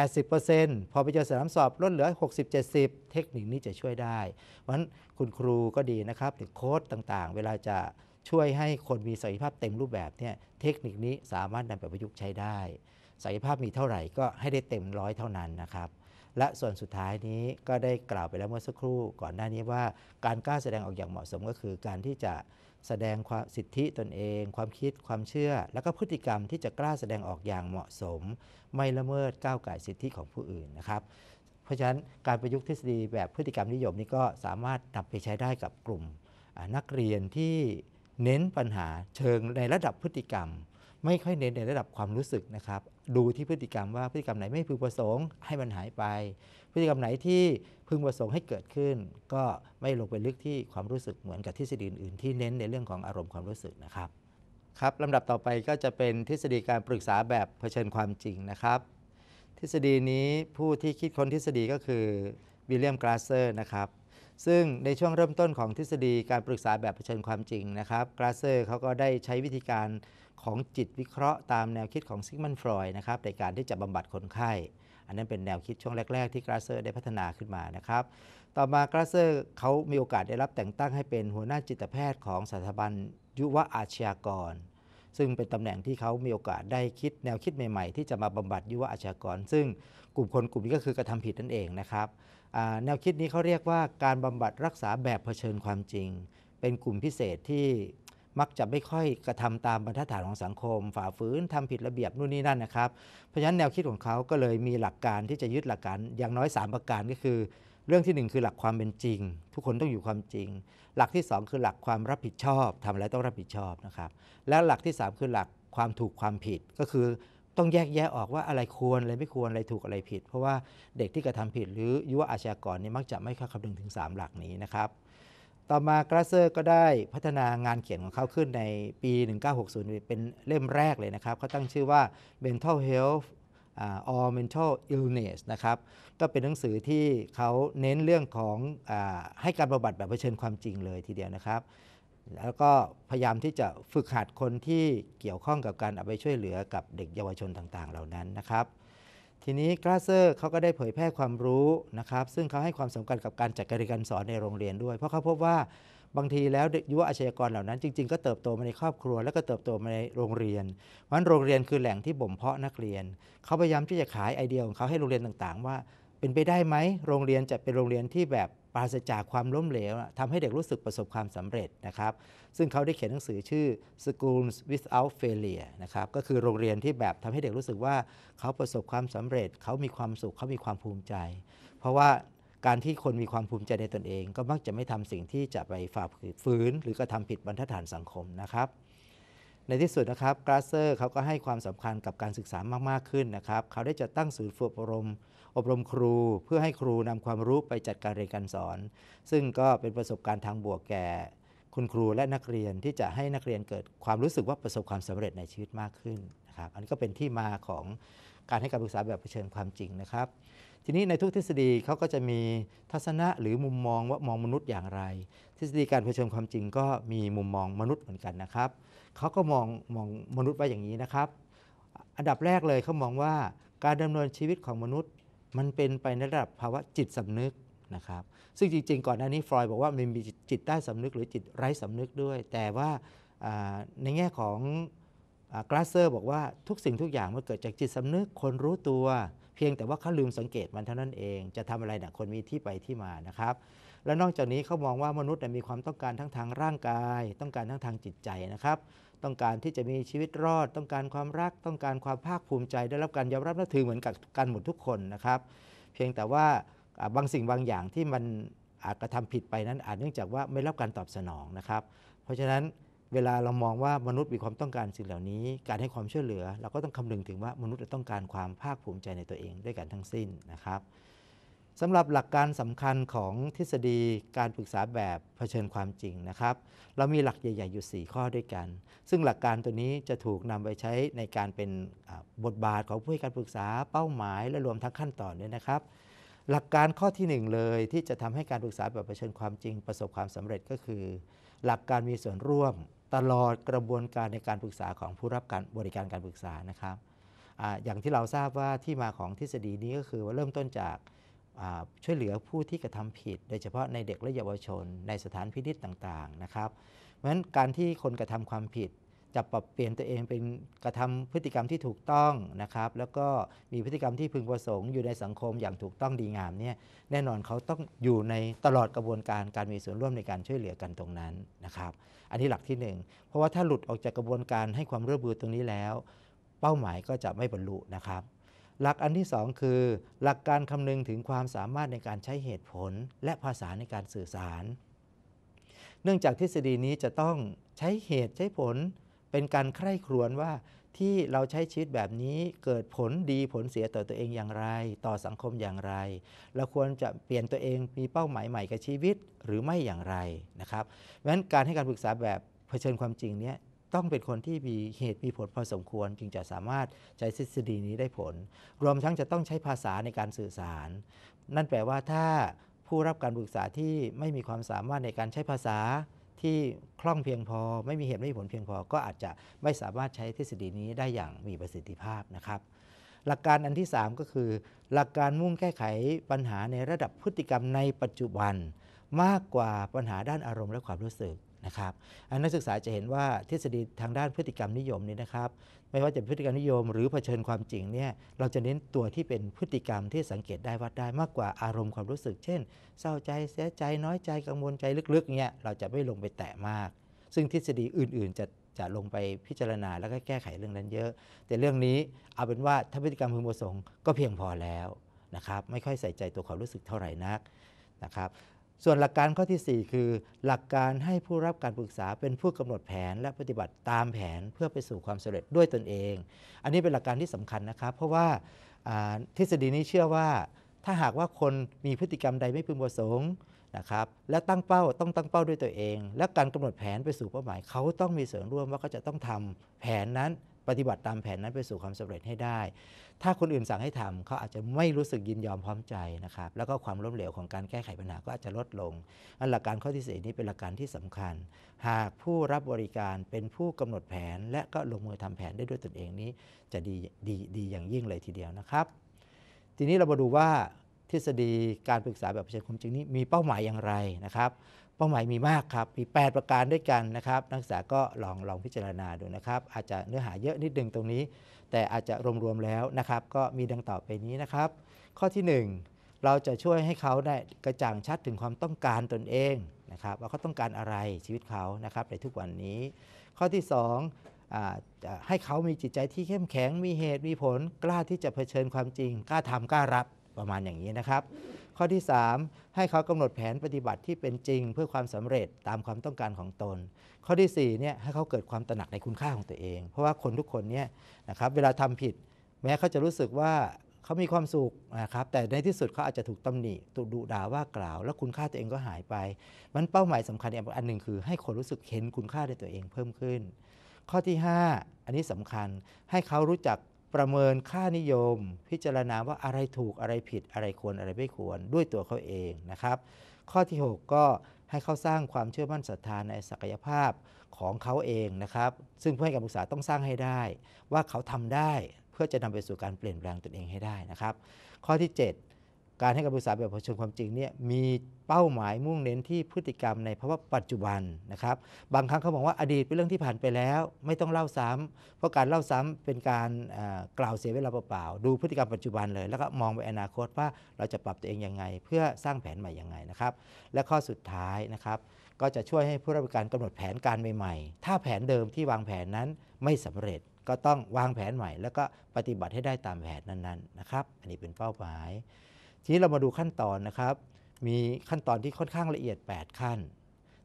80%พอไปเจอสนามสอบลดเหลือ 60-70 เทคนิคนี้จะช่วยได้ เพราะฉะนั้นคุณครูก็ดีนะครับหรือโค้ดต่างๆ เวลาจะช่วยให้คนมีศักยภาพเต็มรูปแบบเนี่ย เทคนิคนี้สามารถนำไปประยุกต์ใช้ได้ ศักยภาพมีเท่าไหร่ ก็ให้ได้เต็มร้อยเท่านั้นนะครับ และส่วนสุดท้ายนี้ก็ได้กล่าวไปแล้วเมื่อสักครู่ ก่อนหน้านี้ว่าการกล้าแสดงออกอย่างเหมาะสมก็คือ การที่จะแสดงความสิทธิตนเอง ความคิดความเชื่อ และก็พฤติกรรมที่จะกล้าแสดงออกอย่างเหมาะสม ไม่ละเมิดก้าวไก่สิทธิของผู้อื่นนะครับเพราะฉะนั้นการประยุกต์ทฤษฎีแบบพฤติกรรมนิยมนี้ก็สามารถนำไปใช้ได้กับกลุ่มนักเรียนที่เน้นปัญหาเชิงในระดับพฤติกรรม ไม่ค่อยเน้นในระดับความรู้สึกนะครับ ดูที่พฤติกรรมว่าพฤติกรรมไหนไม่พึงประสงค์ให้มันหายไป พฤติกรรมไหนที่พึงประสงค์ให้เกิดขึ้นก็ไม่ลงไปลึกที่ความรู้สึกเหมือนกับทฤษฎีอื่น ที่เน้นในเรื่องของอารมณ์ความรู้สึกนะครับครับลำดับต่อไปก็จะเป็นทฤษฎีการปรึกษาแบบเผชิญความจริงนะครับ ทฤษฎีนี้ผู้ที่คิดค้นทฤษฎีก็คือวิลเลียมกราเซอร์นะครับซึ่งในช่วงเริ่มต้นของทฤษฎีการปรึกษาแบบเผชิญความจริงนะครับกราเซอร์เขาก็ได้ใช้วิธีการของจิตวิเคราะห์ตามแนวคิดของซิกมันฟรอยนะครับในการที่จะบำบัดคนไข้อันนั้นเป็นแนวคิดช่วงแรก ๆ ที่กราเซอร์ได้พัฒนาขึ้นมานะครับ ต่อมากราเซอร์เขามีโอกาสได้รับแต่งตั้งให้เป็นหัวหน้าจิตแพทย์ของสถาบันยุวอาชญากร ซึ่งเป็นตำแหน่งที่เขามีโอกาสได้คิดแนวคิดใหม่ๆที่จะมาบำบัดยุวอาชญากร ซึ่งกลุ่มคนกลุ่มนี้ก็คือกระทำผิดนั่นเองนะครับแนวคิดนี้เขาเรียกว่าการบำบัดรักษาแบบเผชิญความจริง เป็นกลุ่มพิเศษที่มักจะไม่ค่อยกระทำตามบรรทัดฐานของสังคม ฝ่าฝืนทำผิดระเบียบนู่นนี่นั่นนะครับเพราะฉะนั้นแนวคิดของเขาก็เลยมีหลักการที่จะยึดหลักการ อย่างน้อย 3 ประการก็คือ เรื่องที่ 1 คือหลักความเป็นจริง ทุกคนต้องอยู่ความจริง หลักที่ 2 คือหลักความรับผิดชอบทำอะไรต้องรับผิดชอบนะครับ และหลักที่ 3 คือหลักความถูกความผิดก็คือต้องแยกแยะออกว่าอะไรควรอะไรไม่ควรอะไรถูกอะไรผิด เพราะว่าเด็กที่กระทำผิด หรือยุวอาชญากรนี่มักจะไม่ค่อยคำนึงถึง 3 หลักนี้นะครับต่อมากราเซอร์ก็ได้พัฒนางานเขียนของเขาขึ้นในปี 1960 เป็นเล่มแรกเลยนะครับ เขาตั้งชื่อว่า mental health or mental illness นะครับ ก็เป็นหนังสือที่เขาเน้นเรื่องของอให้การบำบัดแบบเผชิญความจริงเลยทีเดียวนะครับ แล้วก็พยายามที่จะฝึกหัดคนที่เกี่ยวข้องกับการเอาไปช่วยเหลือกับเด็กเยาวชนต่าง ๆ เหล่านั้นนะครับทีนี้กราเซอร์เขาก็ได้เผยแพร่ความรู้นะครับซึ่งเขาให้ความสำคัญกับการจัดการเรียนการสอนในโรงเรียนด้วย เพราะเขาพบว่าบางทีแล้วเด็กยุวอาชญากรเหล่านั้นจริง ๆ ก็เติบโตมาในครอบครัวแล้วก็เติบโตมาในโรงเรียนเพราะฉะนั้นโรงเรียนคือแหล่งที่บ่มเพาะนักเรียนเขาพยายามที่จะขายไอเดียของเขาให้โรงเรียนต่างๆ ว่าเป็นไปได้ไหม โรงเรียนจะเป็นโรงเรียนที่แบบปราศจากความล้มเหลวทำให้เด็กรู้สึกประสบความสำเร็จนะครับซึ่งเขาได้เขียนหนังสือชื่อ Schools Without Failure นะครับก็คือโรงเรียนที่แบบทำให้เด็กรู้สึกว่าเขาประสบความสำเร็จเขามีความสุขเขามีความภูมิใจ เพราะว่าการที่คนมีความภูมิใจในตนเอง ก็มักจะไม่ทำสิ่งที่จะไปฝ่าฝืน หรือกระทำผิดบรรทัดฐานสังคมนะครับในที่สุดนะครับกราเซอร์เขาก็ให้ความสำคัญกับการศึกษามากๆขึ้นนะครับเขาได้จะตั้งศูนย์ฝึกอบรมอบรมครูเพื่อให้ครูนำความรู้ไปจัดการเรียนการสอน ซึ่งก็เป็นประสบการณ์ทางบวกแก่ คุณครูและนักเรียนที่จะให้นักเรียนเกิดความรู้สึกว่าประสบความสำเร็จในชีวิตมากขึ้นนะครับอันนี้ก็เป็นที่มาของการให้การปรึกษาแบบเผชิญความจริงนะครับ ทีนี้ในทุกทฤษฎีเขาก็จะมีทัศนะหรือมุมมองว่ามองมนุษย์อย่างไร ทฤษฎีการเผชิญความจริงก็มีมุมมองมนุษย์เหมือนกันนะครับเขาก็มองมองมนุษย์ไ่าอย่างนี้นะครับอันดับแรกเลยเขามองว่าการดำเนินชีวิตของมนุษย์มันเป็นไปในระดับภาวะจิตสำนึกนะครับ ซึ่งจริงๆ ก่อนหน้านี้ฟรอยบอกว่ามันมีจิตใต้สำนึกหรือจิตไร้สำนึกด้วย แต่ว่าในแง่ของกลาสเซอร์บอกว่าทุกสิ่งทุกอย่างมันเกิดจากจิตสำนึกคนรู้ตัว เพียงแต่ว่าเขาลืมสังเกตมันเท่านั้นเอง จะทำอะไรนะ่ะคนมีที่ไปที่มานะครับ และนอกจากนี้เขามองว่ามนุษย์มีความต้องการทั้งทางร่างกาย ต้องการทั้งทางจิตใจนะครับต้องการที่จะมีชีวิตรอดต้องการความรักต้องการความภาคภูมิใจได้รับการยอมรับนับถือเหมือนกับกันหมดทุกคนนะครับ เพียงแต่ว่าบางสิ่งบางอย่างที่มันอาจกระทำผิดไปนั้นอาจเนื่องจากว่าไม่รับการตอบสนองนะครับ เพราะฉะนั้นเวลาเรามองว่ามนุษย์มีความต้องการสิ่งเหล่านี้ การให้ความช่วยเหลือ เราก็ต้องคำนึงถึงว่ามนุษย์จะต้องการความภาคภูมิใจในตัวเองด้วยกันทั้งสิ้นนะครับสำหรับหลักการสำคัญของทฤษฎีการปรึกษาแบบเผชิญความจริงนะครับ เรามีหลักใหญ่ๆอยู่ 4 ข้อด้วยกัน ซึ่งหลักการตัวนี้จะถูกนำไปใช้ในการเป็นบทบาทของผู้ให้การปรึกษาเป้าหมายและรวมทั้งขั้นตอนด้วยนะครับ หลักการข้อที่1เลยที่จะทำให้การปรึกษาแบบเผชิญความจริงประสบความสำเร็จก็คือหลักการมีส่วนร่วมตลอดกระบวนการในการปรึกษาของผู้รับการบริการการปรึกษานะครับออย่างที่เราทราบว่าที่มาของทฤษฎีนี้ก็คือว่าเริ่มต้นจากช่วยเหลือผู้ที่กระทำผิดโดยเฉพาะในเด็กและเยาวชน ในสถานพินิจต่าง ๆ นะครับเพราะฉะนั้นการที่คนกระทำความผิดจะปรับเปลี่ยนตัวเองเป็นกระทำพฤติกรรมที่ถูกต้องนะครับ แล้วก็มีพฤติกรรมที่พึงประสงค์อยู่ในสังคมอย่างถูกต้องดีงามเนี่ย แน่นอนเขาต้องอยู่ในตลอดกระบวนการการมีส่วนร่วมในการช่วยเหลือกันตรงนั้นนะครับ อันนี้หลักที่1เพราะว่าถ้าหลุดออกจากกระบวนการให้ความร่วมมือตรงนี้แล้ว เป้าหมายก็จะไม่บรรลุนะครับหลักอันที่ 2 คือหลักการคำนึงถึงความสามารถในการใช้เหตุผลและภาษาในการสื่อสาร เนื่องจากทฤษฎีนี้จะต้องใช้เหตุใช้ผล เป็นการใคร่ครวญว่าที่เราใช้ชีวิตแบบนี้เกิดผลดีผลเสียต่อตัวเองอย่างไร ต่อสังคมอย่างไร เราควรจะเปลี่ยนตัวเอง มีเป้าหมายใหม่กับชีวิตหรือไม่อย่างไรนะครับเพราะฉะนั้นการให้การปรึกษาแบบเผชิญความจริงเนี้ยต้องเป็นคนที่มีเหตุมีผลพอสมควรจึงจะสามารถใช้ทฤษฎีนี้ได้ผล รวมทั้งจะต้องใช้ภาษาในการสื่อสาร นั่นแปลว่าถ้าผู้รับการปรึกษาที่ไม่มีความสามารถในการใช้ภาษาที่คล่องเพียงพอ ไม่มีเหตุไม่มีผลเพียงพอ ก็อาจจะไม่สามารถใช้ทฤษฎีนี้ได้อย่างมีประสิทธิภาพนะครับ หลักการอันที่ 3 ก็คือ หลักการมุ่งแก้ไขปัญหาในระดับพฤติกรรมในปัจจุบัน มากกว่าปัญหาด้านอารมณ์และความรู้สึกนะครับอันนักศึกษาจะเห็นว่าทฤษฎีทางด้านพฤติกรรมนิยมนี้นะครับ ไม่ว่าจะพฤติกรรมนิยมหรือเผชิญความจริงเนี่ยเราจะเน้นตัวที่เป็นพฤติกรรมที่สังเกตได้วัดได้มากกว่าอารมณ์ความรู้สึก เช่น เศร้าใจเสียใจน้อยใจกังวลใจลึกๆเนี่ยเราจะไม่ลงไปแตะมาก ซึ่งทฤษฎีอื่น ๆจะจะลงไปพิจารณาแล้วก็แก้ไขเรื่องนั้นเยอะ แต่เรื่องนี้เอาเป็นว่าถ้าพฤติกรรมพึงประสงค์ก็เพียงพอแล้วนะครับไม่ค่อยใส่ใจตัวความรู้สึกเท่าไหร่นักนะครับส่วนหลักการข้อที่ 4 คือ หลักการให้ผู้รับการปรึกษาเป็นผู้กำหนดแผน และปฏิบัติตามแผนเพื่อไปสู่ความสำเร็จด้วยตนเอง อันนี้เป็นหลักการที่สำคัญนะครับ เพราะว่าทฤษฎีนี้เชื่อว่า ถ้าหากว่าคนมีพฤติกรรมใดไม่พึงประสงค์นะครับและตั้งเป้าต้องตั้งเป้าด้วยตัวเอง และการกำหนดแผนไปสู่เป้าหมายเขาต้องมีส่วนร่วมว่าเขาจะต้องทำแผนนั้นปฏิบัติตามแผนนั้นไปสู่ความสำเร็จให้ได้ ถ้าคนอื่นสั่งให้ทำ เขาอาจจะไม่รู้สึกยินยอมพร้อมใจนะครับ แล้วก็ความล้มเหลวของการแก้ไขปัญหาก็อาจจะลดลง อันหลักการข้อที่4นี้เป็นหลักการที่สำคัญ หากผู้รับบริการเป็นผู้กำหนดแผน และก็ลงมือทำแผนได้ด้วยตนเองนี้จะดีดีดีอย่างยิ่งเลยทีเดียวนะครับ ทีนี้เรามาดูว่าทฤษฎีการปรึกษาแบบเชิงคมจริงนี้มีเป้าหมายอย่างไรนะครับป้าหมายมีมากครับมี8ประการด้วยกันนะครับนักศึกษาก็ลองลองพิจารณาดูนะครับ อาจจะเนื้อหาเยอะนิดนึงตรงนี้ แต่อาจจะรวม ๆ แล้วนะครับก็มีดังต่อไปนี้นะครับ ข้อที่ 1 เราจะช่วยให้เขาได้กระจ่างชัดถึงความต้องการตนเองนะครับว่าเขาต้องการอะไรชีวิตเขานะครับในทุกวันนี้ ข้อที่2ให้เขามีจิตใจที่เข้มแข็งมีเหตุมีผลกล้าที่จะเผชิญความจริงกล้าทำกล้ารับประมาณอย่างนี้นะครับข้อที่ 3 ให้เขากำหนดแผนปฏิบัติที่เป็นจริง เพื่อความสำเร็จตามความต้องการของตน ข้อที่4เนี่ยให้เขาเกิดความตระหนักในคุณค่าของตัวเองเพราะว่าคนทุกคนเนี่ยนะครับ เวลาทำผิด แม้เขาจะรู้สึกว่าเขามีความสุขนะครับแต่ในที่สุดเขาอาจจะถูกตำหนิถูกดุด่าว่ากล่าวแล้วคุณค่าตัวเองก็หายไป มันเป้าหมายสำคัญอันหนึ่งคือให้คนรู้สึกเห็นคุณค่าในตัวเองเพิ่มขึ้น ข้อที่ 5 อันนี้สำคัญให้เขารู้จักประเมินค่านิยม พิจารณาว่าอะไรถูกอะไรผิดอะไรควรอะไรไม่ควรด้วยตัวเขาเองนะครับ ข้อที่ 6 ก็ให้เขาสร้างความเชื่อมั่นศรัทธาในศักยภาพของเขาเองนะครับ ซึ่งผู้ให้การศึกษาต้องสร้างให้ได้ ว่าเขาทำได้เพื่อจะนำไปสู่การเปลี่ยนแปลงตนเองให้ได้นะครับ ข้อที่ 7การให้คำปรึกษาแบบระชิญความจริงเนี่ยมีเป้าหมายมุ่งเน้นที่พฤติกรรมในภาวะปัจจุบันนะครับ บางครั้งเขาบอกว่าอดีตเป็นเรื่องที่ผ่านไปแล้วไม่ต้องเล่าซ้ำ เพราะการเล่าซ้ำเป็นการกล่าวเสียเวลาเปล่าๆดูพฤติกรรมปัจจุบันเลย แล้วก็มองไปอนาคตว่าเราจะปรับตัวเองยังไงเพื่อสร้างแผนใหม่ยังไงนะครับและข้อสุดท้ายนะครับ ก็จะช่วยให้ผู้รับบริการกำหนดแผนการใหม่ๆ ถ้าแผนเดิมที่วางแผนนั้นไม่สำเร็จก็ต้องวางแผนใหม่แล้วก็ปฏิบัติให้ได้ตามแผนนั้นๆนะครับอันนี้เป็นเป้าหมายทีนี้เรามาดูขั้นตอนนะครับ มีขั้นตอนที่ค่อนข้างละเอียด 8 ขั้น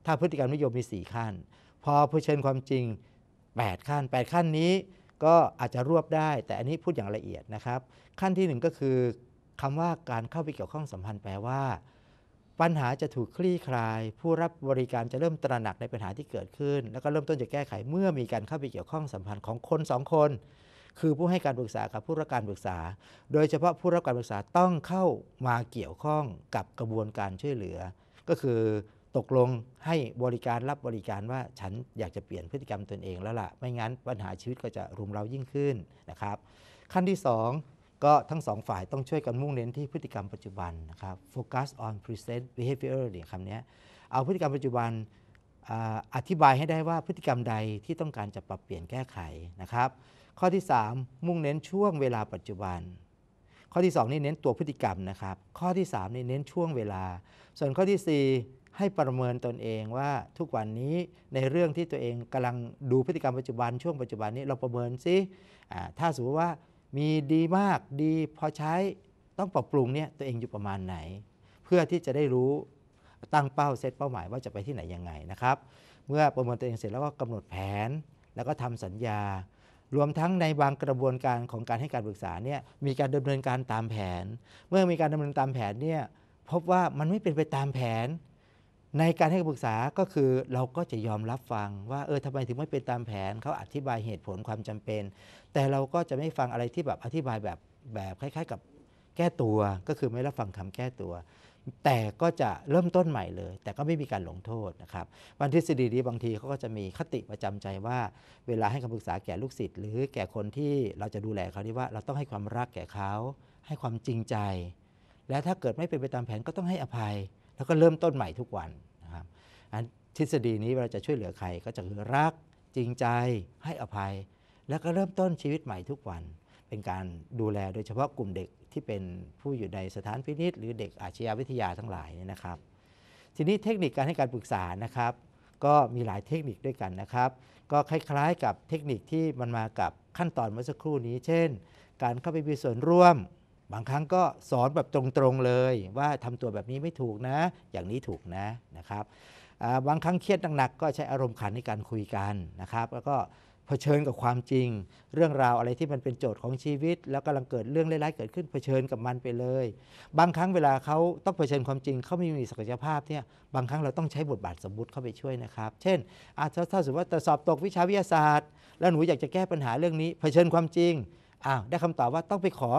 ถ้าพฤติกรรมนิยมมี 4 ขั้น พอเผชิญความจริง 8 ขั้น 8 ขั้นนี้ก็อาจจะรวบได้ แต่อันนี้พูดอย่างละเอียดนะครับ ขั้นที่ 1 ก็คือคำว่าการเข้าไปเกี่ยวข้องสัมพันธ์แปลว่า ปัญหาจะถูกคลี่คลาย ผู้รับบริการจะเริ่มตระหนักในปัญหาที่เกิดขึ้น แล้วก็เริ่มต้นจะแก้ไขเมื่อมีการเข้าไปเกี่ยวข้องสัมพันธ์ของคน2คนคือผู้ให้การปรึกษากับผู้รับการปรึกษา โดยเฉพาะผู้รับการปรึกษาต้องเข้ามาเกี่ยวข้องกับกระบวนการช่วยเหลือ ก็คือตกลงให้บริการรับบริการว่าฉันอยากจะเปลี่ยนพฤติกรรมตนเอง แล้วละ่ะ ไม่งั้นปัญหาชีวิตก็จะรุมเร้ายิ่งขึ้นนะครับ ขั้นที่ 2 ก็ทั้งสองฝ่ายต้องช่วยกัน มุ่งเน้นที่พฤติกรรมปัจจุบันนะครับ focus on present behavior เนี่ยคำนี้เอาพฤติกรรมปัจจุบันอธิบายให้ได้ว่าพฤติกรรมใดที่ต้องการจะปรับเปลี่ยนแก้ไขนะครับข้อที่ 3 มุ่งเน้นช่วงเวลาปัจจุบัน ข้อที่ 2 นี่เน้นตัวพฤติกรรมนะครับ ข้อที่ 3 นี่เน้นช่วงเวลา ส่วนข้อที่4ให้ประเมินตนเองว่าทุกวันนี้ในเรื่องที่ตัวเองกำลังดูพฤติกรรมปัจจุบันช่วงปัจจุบันนี้เราประเมินซิถ้าสมมติว่ามีดีมากดีพอใช้ต้องปรับปรุงเนี่ยตัวเองอยู่ประมาณไหน เพื่อที่จะได้รู้ตั้งเป้าเซตเป้าหมายว่าจะไปที่ไหนยังไงนะครับเมื่อประเมินตัวเองเสร็จแล้วก็กำหนดแผนแล้วก็ทำสัญญารวมทั้งในบางกระบวนการของการให้การปรึกษาเนี่ยมีการดำเนินการตามแผน เมื่อมีการดำเนินตามแผนเนี่ยพบว่ามันไม่เป็นไปตามแผน ในการให้การปรึกษาก็คือเราก็จะยอมรับฟังว่า เออทำไมถึงไม่เป็นตามแผนเขาอธิบายเหตุผลความจำเป็น แต่เราก็จะไม่ฟังอะไรที่แบบอธิบายแบบแบบคล้าย ๆกับแก้ตัว ก็คือไม่รับฟังคำแก้ตัวแต่ก็จะเริ่มต้นใหม่เลย แต่ก็ไม่มีการลงโทษนะครับวันทฤษฎีนี้บางทีเขาก็จะมีคติประจำใจว่า เวลาให้คำปรึกษาแก่ลูกศิษย์หรือแก่คนที่เราจะดูแลเขาที่ว่าเราต้องให้ความรักแก่เขาให้ความจริงใจ และถ้าเกิดไม่เป็นไปตามแผนก็ต้องให้อภัย แล้วก็เริ่มต้นใหม่ทุกวันนะครับอันทฤษฎีนี้เราจะช่วยเหลือใครก็จะคือรัก จริงใจ ให้อภัย แล้วก็เริ่มต้นชีวิตใหม่ทุกวันเป็นการดูแลโดยเฉพาะกลุ่มเด็กที่เป็นผู้อยู่ในสถานพินิษหรือเด็กอาชญาวิทยาทั้งหลายนี่นะครับ ทีนี้เทคนิคการให้การปรึกษานะครับ ก็มีหลายเทคนิคด้วยกันนะครับ ก็คล้ายๆกับเทคนิคที่มันมากับขั้นตอนเมื่อสักครู่นี้ เช่น การเข้าไปมีส่วนร่วม บางครั้งก็สอนแบบตรงๆเลย ว่าทำตัวแบบนี้ไม่ถูกนะ อย่างนี้ถูกนะนะครับบางครั้งเครียดหนักๆก็ใช้อารมณ์ขันในการคุยกันนะครับ แล้วก็เผชิญกับความจริง เรื่องราวอะไรที่มันเป็นโจทย์ของชีวิต แล้วกำลังเกิดเรื่องเล่หๆเกิดขึ้นเผชิญกับมันไปเลย บางครั้งเวลาเขาต้องเผชิญความจริงเขาไม่มีศักยภาพเนี่ยบางครั้งเราต้องใช้บทบาทสมมติเข้าไปช่วยนะครับ เช่นอาถ้าสมมติว่าสอบตกวิชาวิทยาศาสตร์ แล้วหนูอยากจะแก้ปัญหาเรื่องนี้ เผชิญความจริงอ้าวได้คำตอบว่าต้องไปขอ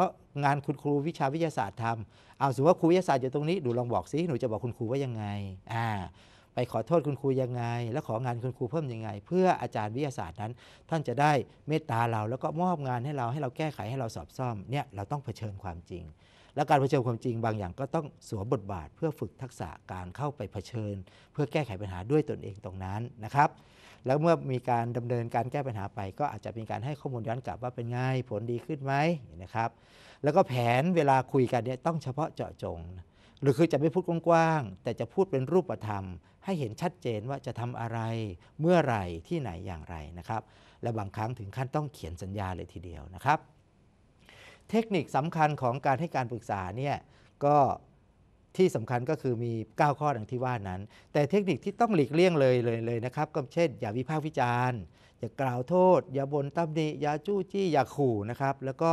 งานคุณครูวิชาวิทยาศาสตร์ทำเอาสมมติว่าครูวิทยาศาสตร์อยู่ตรงนี้หนูลองบอกสิหนูจะบอกคุณครูว่ายังไงอ่าไปขอโทษคุณครูยังไงและของานคุณครูเพิ่มยังไง เพื่ออาจารย์วิทยาศาสตร์นั้นท่านจะได้เมตตาเราแล้วก็มอบงานให้เราให้เราแก้ไขให้เราสอบซ่อมเนี่ยเราต้องเผชิญความจริง และการเผชิญความจริงบางอย่างก็ต้องสวมบทบาทเพื่อฝึกทักษะการเข้าไปเผชิญ เพื่อแก้ไขปัญหาด้วยตนเองตรงนั้นนะครับ แล้วเมื่อมีการดำเนินการแก้ปัญหาไป ก็อาจจะมีการให้ข้อมูลย้อนกลับว่าเป็นไงผลดีขึ้นไหมนะครับแล้วก็แผนเวลาคุยกันเนี่ยต้องเฉพาะเจาะจงหรือคือจะไม่พูดกว้างๆแต่จะพูดเป็นรูปธรรมให้เห็นชัดเจนว่าจะทำอะไรเมื่อไหร่ที่ไหนอย่างไรนะครับ และบางครั้งถึงขั้นต้องเขียนสัญญาเลยทีเดียวนะครับ เทคนิคสำคัญของการให้การปรึกษาเนี่ยก็ที่สำคัญก็คือมี9ข้อดังที่ว่านั้นแต่เทคนิคที่ต้องหลีกเลี่ยงเลยเลยเลยนะครับก็เช่น อย่าวิพากษ์วิจารณ์อย่ากล่าวโทษ อย่าบ่นตำหนิ อย่าจู้จี้อย่าขู่นะครับ แล้วก็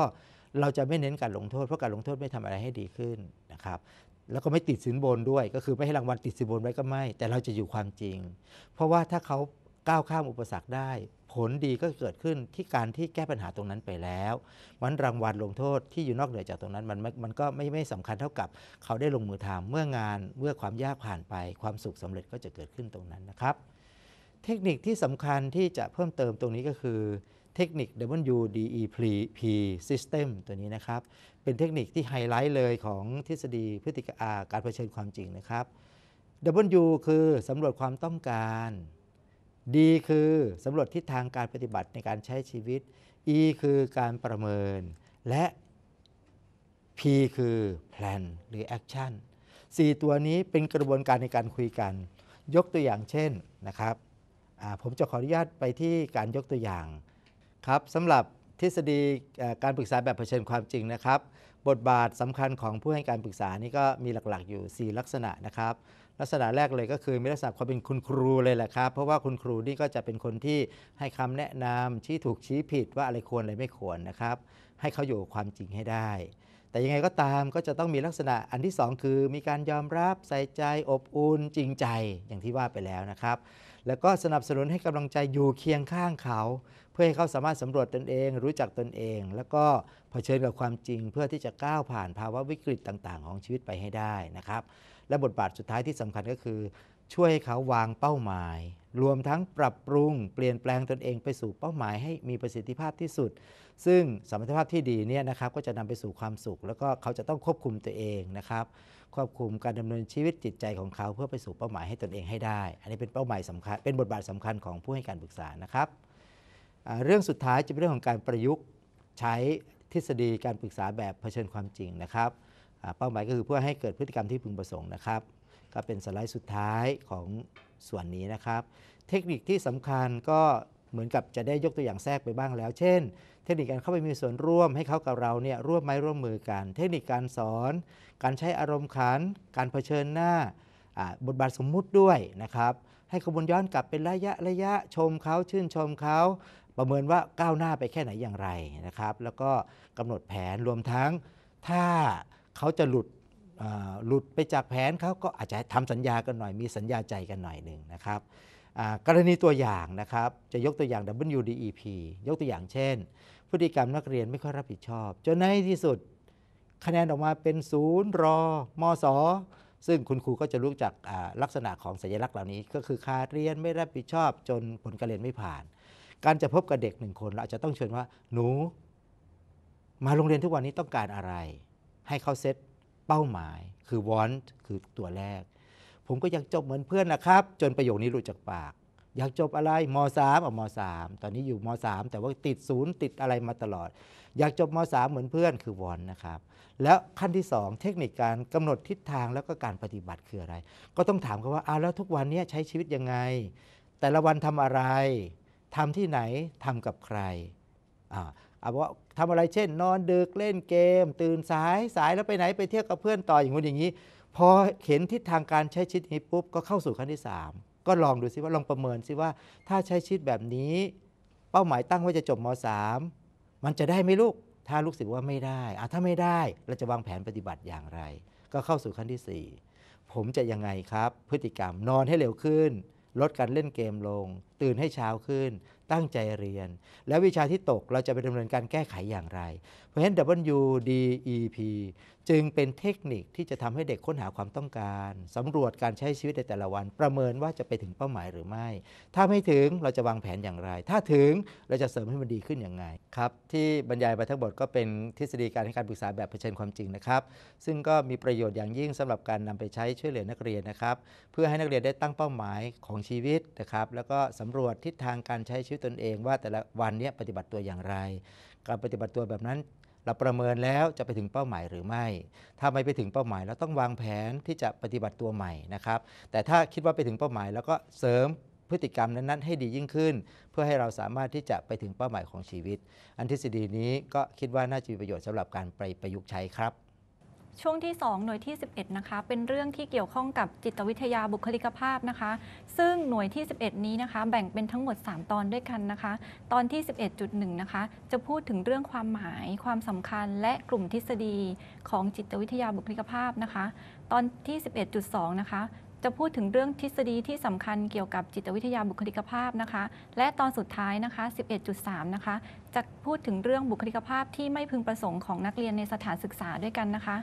เราจะไม่เน้นการลงโทษ เพราะการลงโทษไม่ทำอะไรให้ดีขึ้นนะครับแล้วก็ไม่ติดสินบนด้วย ก็คือไม่ให้รางวัลติดสินบนไว้ก็ไม่ แต่เราจะอยู่ความจริง เพราะว่าถ้าเขาก้าวข้ามอุปสรรคได้ ผลดีก็เกิดขึ้นที่การที่แก้ปัญหาตรงนั้นไปแล้ว มันรางวัลลงโทษ ที่อยู่นอกเหนือจากตรงนั้นมันมันก็ไม่ไม่สำคัญเท่ากับ เขาได้ลงมือทำเมื่องานเมื่อความยากผ่านไป ความสุขสำเร็จก็จะเกิดขึ้นตรงนั้นนะครับเทคนิคที่สำคัญที่จะเพิ่มเติมตรงนี้ก็คือเทคนิค WDEP System ตัวนี้นะครับ เป็นเทคนิคที่ไฮไลท์เลยของทฤษฎีพฤติกรรมการเผชิญความจริงนะครับ W คือสำรวจความต้องการ D คือสำรวจทิศทางการปฏิบัติในการใช้ชีวิต E คือการประเมิน และ P คือ Plan หรือ Action 4 ตัวนี้เป็นกระบวนการในการคุยกัน ยกตัวอย่างเช่นนะครับ ผมจะขออนุญาตไปที่การยกตัวอย่างครับสำหรับทฤษฎีการปรึกษาแบบเผชิญความจริงนะครับ บทบาทสำคัญของผู้ให้การปรึกษานี่ก็มีหลักๆ อยู่ 4 ลักษณะนะครับ ลักษณะแรกเลยก็คือ มีลักษณะความเป็นคุณครูเลยแหละครับเพราะว่าคุณครูนี่ก็จะเป็นคนที่ให้คำแนะนำชี้ถูกชี้ผิดว่าอะไรควรอะไรไม่ควรนะครับ ให้เขาอยู่ความจริงให้ได้ แต่ยังไงก็ตามก็จะต้องมีลักษณะอันที่ 2 คือมีการยอมรับใส่ใจอบอุ่นจริงใจอย่างที่ว่าไปแล้วนะครับแล้วก็สนับสนุนให้กำลังใจอยู่เคียงข้างเขาเพื่อให้เขาสามารถสำรวจตนเองรู้จักตนเอง แล้วก็เผชิญกับความจริงเพื่อที่จะก้าวผ่านภาวะวิกฤตต่างๆ ของชีวิตไปให้ได้นะครับ และบทบาทสุดท้ายที่สำคัญก็คือ ช่วยให้เขาวางเป้าหมาย รวมทั้งปรับปรุง เปลี่ยนแปลงตนเองไปสู่เป้าหมายให้มีประสิทธิภาพที่สุด ซึ่งสมรรถภาพที่ดีเนี่ยนะครับก็จะนำไปสู่ความสุข แล้วก็เขาจะต้องควบคุมตัวเองนะครับควบคุมการดำเนินชีวิตจิตใจของเขาเพื่อไปสู่เป้าหมายให้ตนเองให้ได้อันนี้เป็นเป้าหมายสำคัญเป็นบทบาทสำคัญของผู้ให้การปรึกษานะครับเรื่องสุดท้ายจะเป็นเรื่องของการประยุกต์ใช้ทฤษฎีการปรึกษาแบบเผชิญความจริงนะครับเป้าหมายก็คือเพื่อให้เกิดพฤติกรรมที่พึงประสงค์นะครับก็เป็นสไลด์สุดท้ายของส่วนนี้นะครับ เทคนิคที่สำคัญก็เหมือนกับจะได้ยกตัวอย่างแทรกไปบ้างแล้ว เช่น เทคนิคการเข้าไปมีส่วนร่วมให้เขากับเราเนี่ยร่วมไม้ร่วมมือกัน เทคนิคการสอน การใช้อารมณ์ขัน การเผชิญหน้าบทบาทสมมุติด้วยนะครับให้ขบวนย้อนกลับเป็นระยะระยะชมเขาชื่นชมเขาประเมินว่าก้าวหน้าไปแค่ไหนอย่างไรนะครับ แล้วก็กำหนดแผนรวมทั้งถ้าเขาจะหลุดหลุดไปจากแผนเขาก็อาจจะทำสัญญากันหน่อย มีสัญญาใจกันหน่อยหนึ่งนะครับกรณีตัวอย่างนะครับจะยกตัวอย่าง WDEP ยกตัวอย่างเช่น พฤติกรรมนักเรียนไม่ค่อยรับผิดชอบ จนในที่สุด คะแนนออกมาเป็นศูนย์รอมอซึ่งคุณครูก็จะรู้จักลักษณะของสัญลักษณ์เหล่านี้ ก็คือขาดเรียนไม่รับผิดชอบ จนผลการเรียนไม่ผ่านการจะพบกับเด็กหนึ่งคน เราอาจจะต้องเชิญว่า หนู มาโรงเรียนทุกวันนี้ต้องการอะไร ให้เขาเซตเป้าหมาย คือ want คือตัวแรก ผมก็อยากจบเหมือนเพื่อนนะครับ จนประโยคนี้หลุดจากปาก อยากจบอะไรม3เอาม3 ตอนนี้อยู่ม3แต่ว่าติดศูนย์ติดอะไรมาตลอด อยากจบม3เหมือนเพื่อนคือวอนนะครับ แล้วขั้นที่ 2 เทคนิคการกำหนดทิศทางแล้วก็การปฏิบัติคืออะไร ก็ต้องถามเขาว่าอ้าวแล้วทุกวันนี้ใช้ชีวิตยังไง แต่ละวันทำอะไรทำที่ไหน ทำกับใครเอาว่าทำอะไรเช่น นอนดึก เล่นเกมตื่นสาย สายแล้วไปไหนไปเที่ยวกับเพื่อนต่ออย่างนู้นอย่างนี้พอเห็นทิศทางการใช้ชีวิตนี้ปุ๊บ ก็เข้าสู่ขั้นที่ 3 ก็ลองดูซิว่าลองประเมินซิว่าถ้าใช้ชีวิตแบบนี้ เป้าหมายตั้งว่าจะจบม .3 มันจะได้ไหมลูก ถ้าลูกศิษย์ว่าไม่ได้อ่ะถ้าไม่ได้เราจะวางแผนปฏิบัติอย่างไร ก็เข้าสู่ขั้นที่ 4 ผมจะยังไงครับ พฤติกรรมนอนให้เร็วขึ้นลดการเล่นเกมลง ตื่นให้เช้าขึ้น ตั้งใจเรียน แล้ววิชาที่ตกเราจะไปดำเนินการแก้ไขอย่างไรเพราะฉะนั้น WDEP จึงเป็นเทคนิคที่จะทำให้เด็กค้นหาความต้องการสำรวจการใช้ชีวิตในแต่ละวัน ประเมินว่าจะไปถึงเป้าหมายหรือไม่ ถ้าไม่ถึงเราจะวางแผนอย่างไร ถ้าถึงเราจะเสริมให้มันดีขึ้นอย่างไรครับที่บรรยายไปทั้งหมดก็เป็นทฤษฎีการให้การปรึกษาแบบเผชิญความจริงนะครับ ซึ่งก็มีประโยชน์อย่างยิ่งสำหรับการนำไปใช้ช่วยเหลือนักเรียนนะครับเพื่อให้นักเรียนได้ตั้งเป้าหมายของชีวิตนะครับแล้วก็สำรวจทิศทางการใช้ชีวิตตนเองว่าแต่ละวันนี้ปฏิบัติตัวอย่างไรการปฏิบัติตัวแบบนั้นเราประเมินแล้วจะไปถึงเป้าหมายหรือไม่ ถ้าไม่ไปถึงเป้าหมายเราต้องวางแผนที่จะปฏิบัติตัวใหม่นะครับ แต่ถ้าคิดว่าไปถึงเป้าหมาย แล้วก็เสริมพฤติกรรมนั้นๆให้ดียิ่งขึ้น เพื่อให้เราสามารถที่จะไปถึงเป้าหมายของชีวิต อันทฤษฎีนี้ก็คิดว่าน่าจะมีประโยชน์สำหรับการไปประยุกต์ใช้ครับช่วงที่2หน่วยที่ 11 นะคะ เป็นเรื่องที่เกี่ยวข้องกับจิตวิทยาบุคลิกภาพนะคะ ซึ่งหน่วยที่ 11 นี้นะคะ แบ่งเป็นทั้งหมด 3 ตอนด้วยกันนะคะ ตอนที่ 11.1 นะคะ จะพูดถึงเรื่องความหมาย ความสำคัญและกลุ่มทฤษฎีของจิตวิทยาบุคลิกภาพนะคะ ตอนที่ 11.2 นะคะจะพูดถึงเรื่องทฤษฎีที่สำคัญเกี่ยวกับจิตวิทยาบุคลิกภาพนะคะ และตอนสุดท้ายนะคะ 11.3 นะคะ จะพูดถึงเรื่องบุคลิกภาพที่ไม่พึงประสงค์ของนักเรียนในสถานศึกษาด้วยกันนะคะ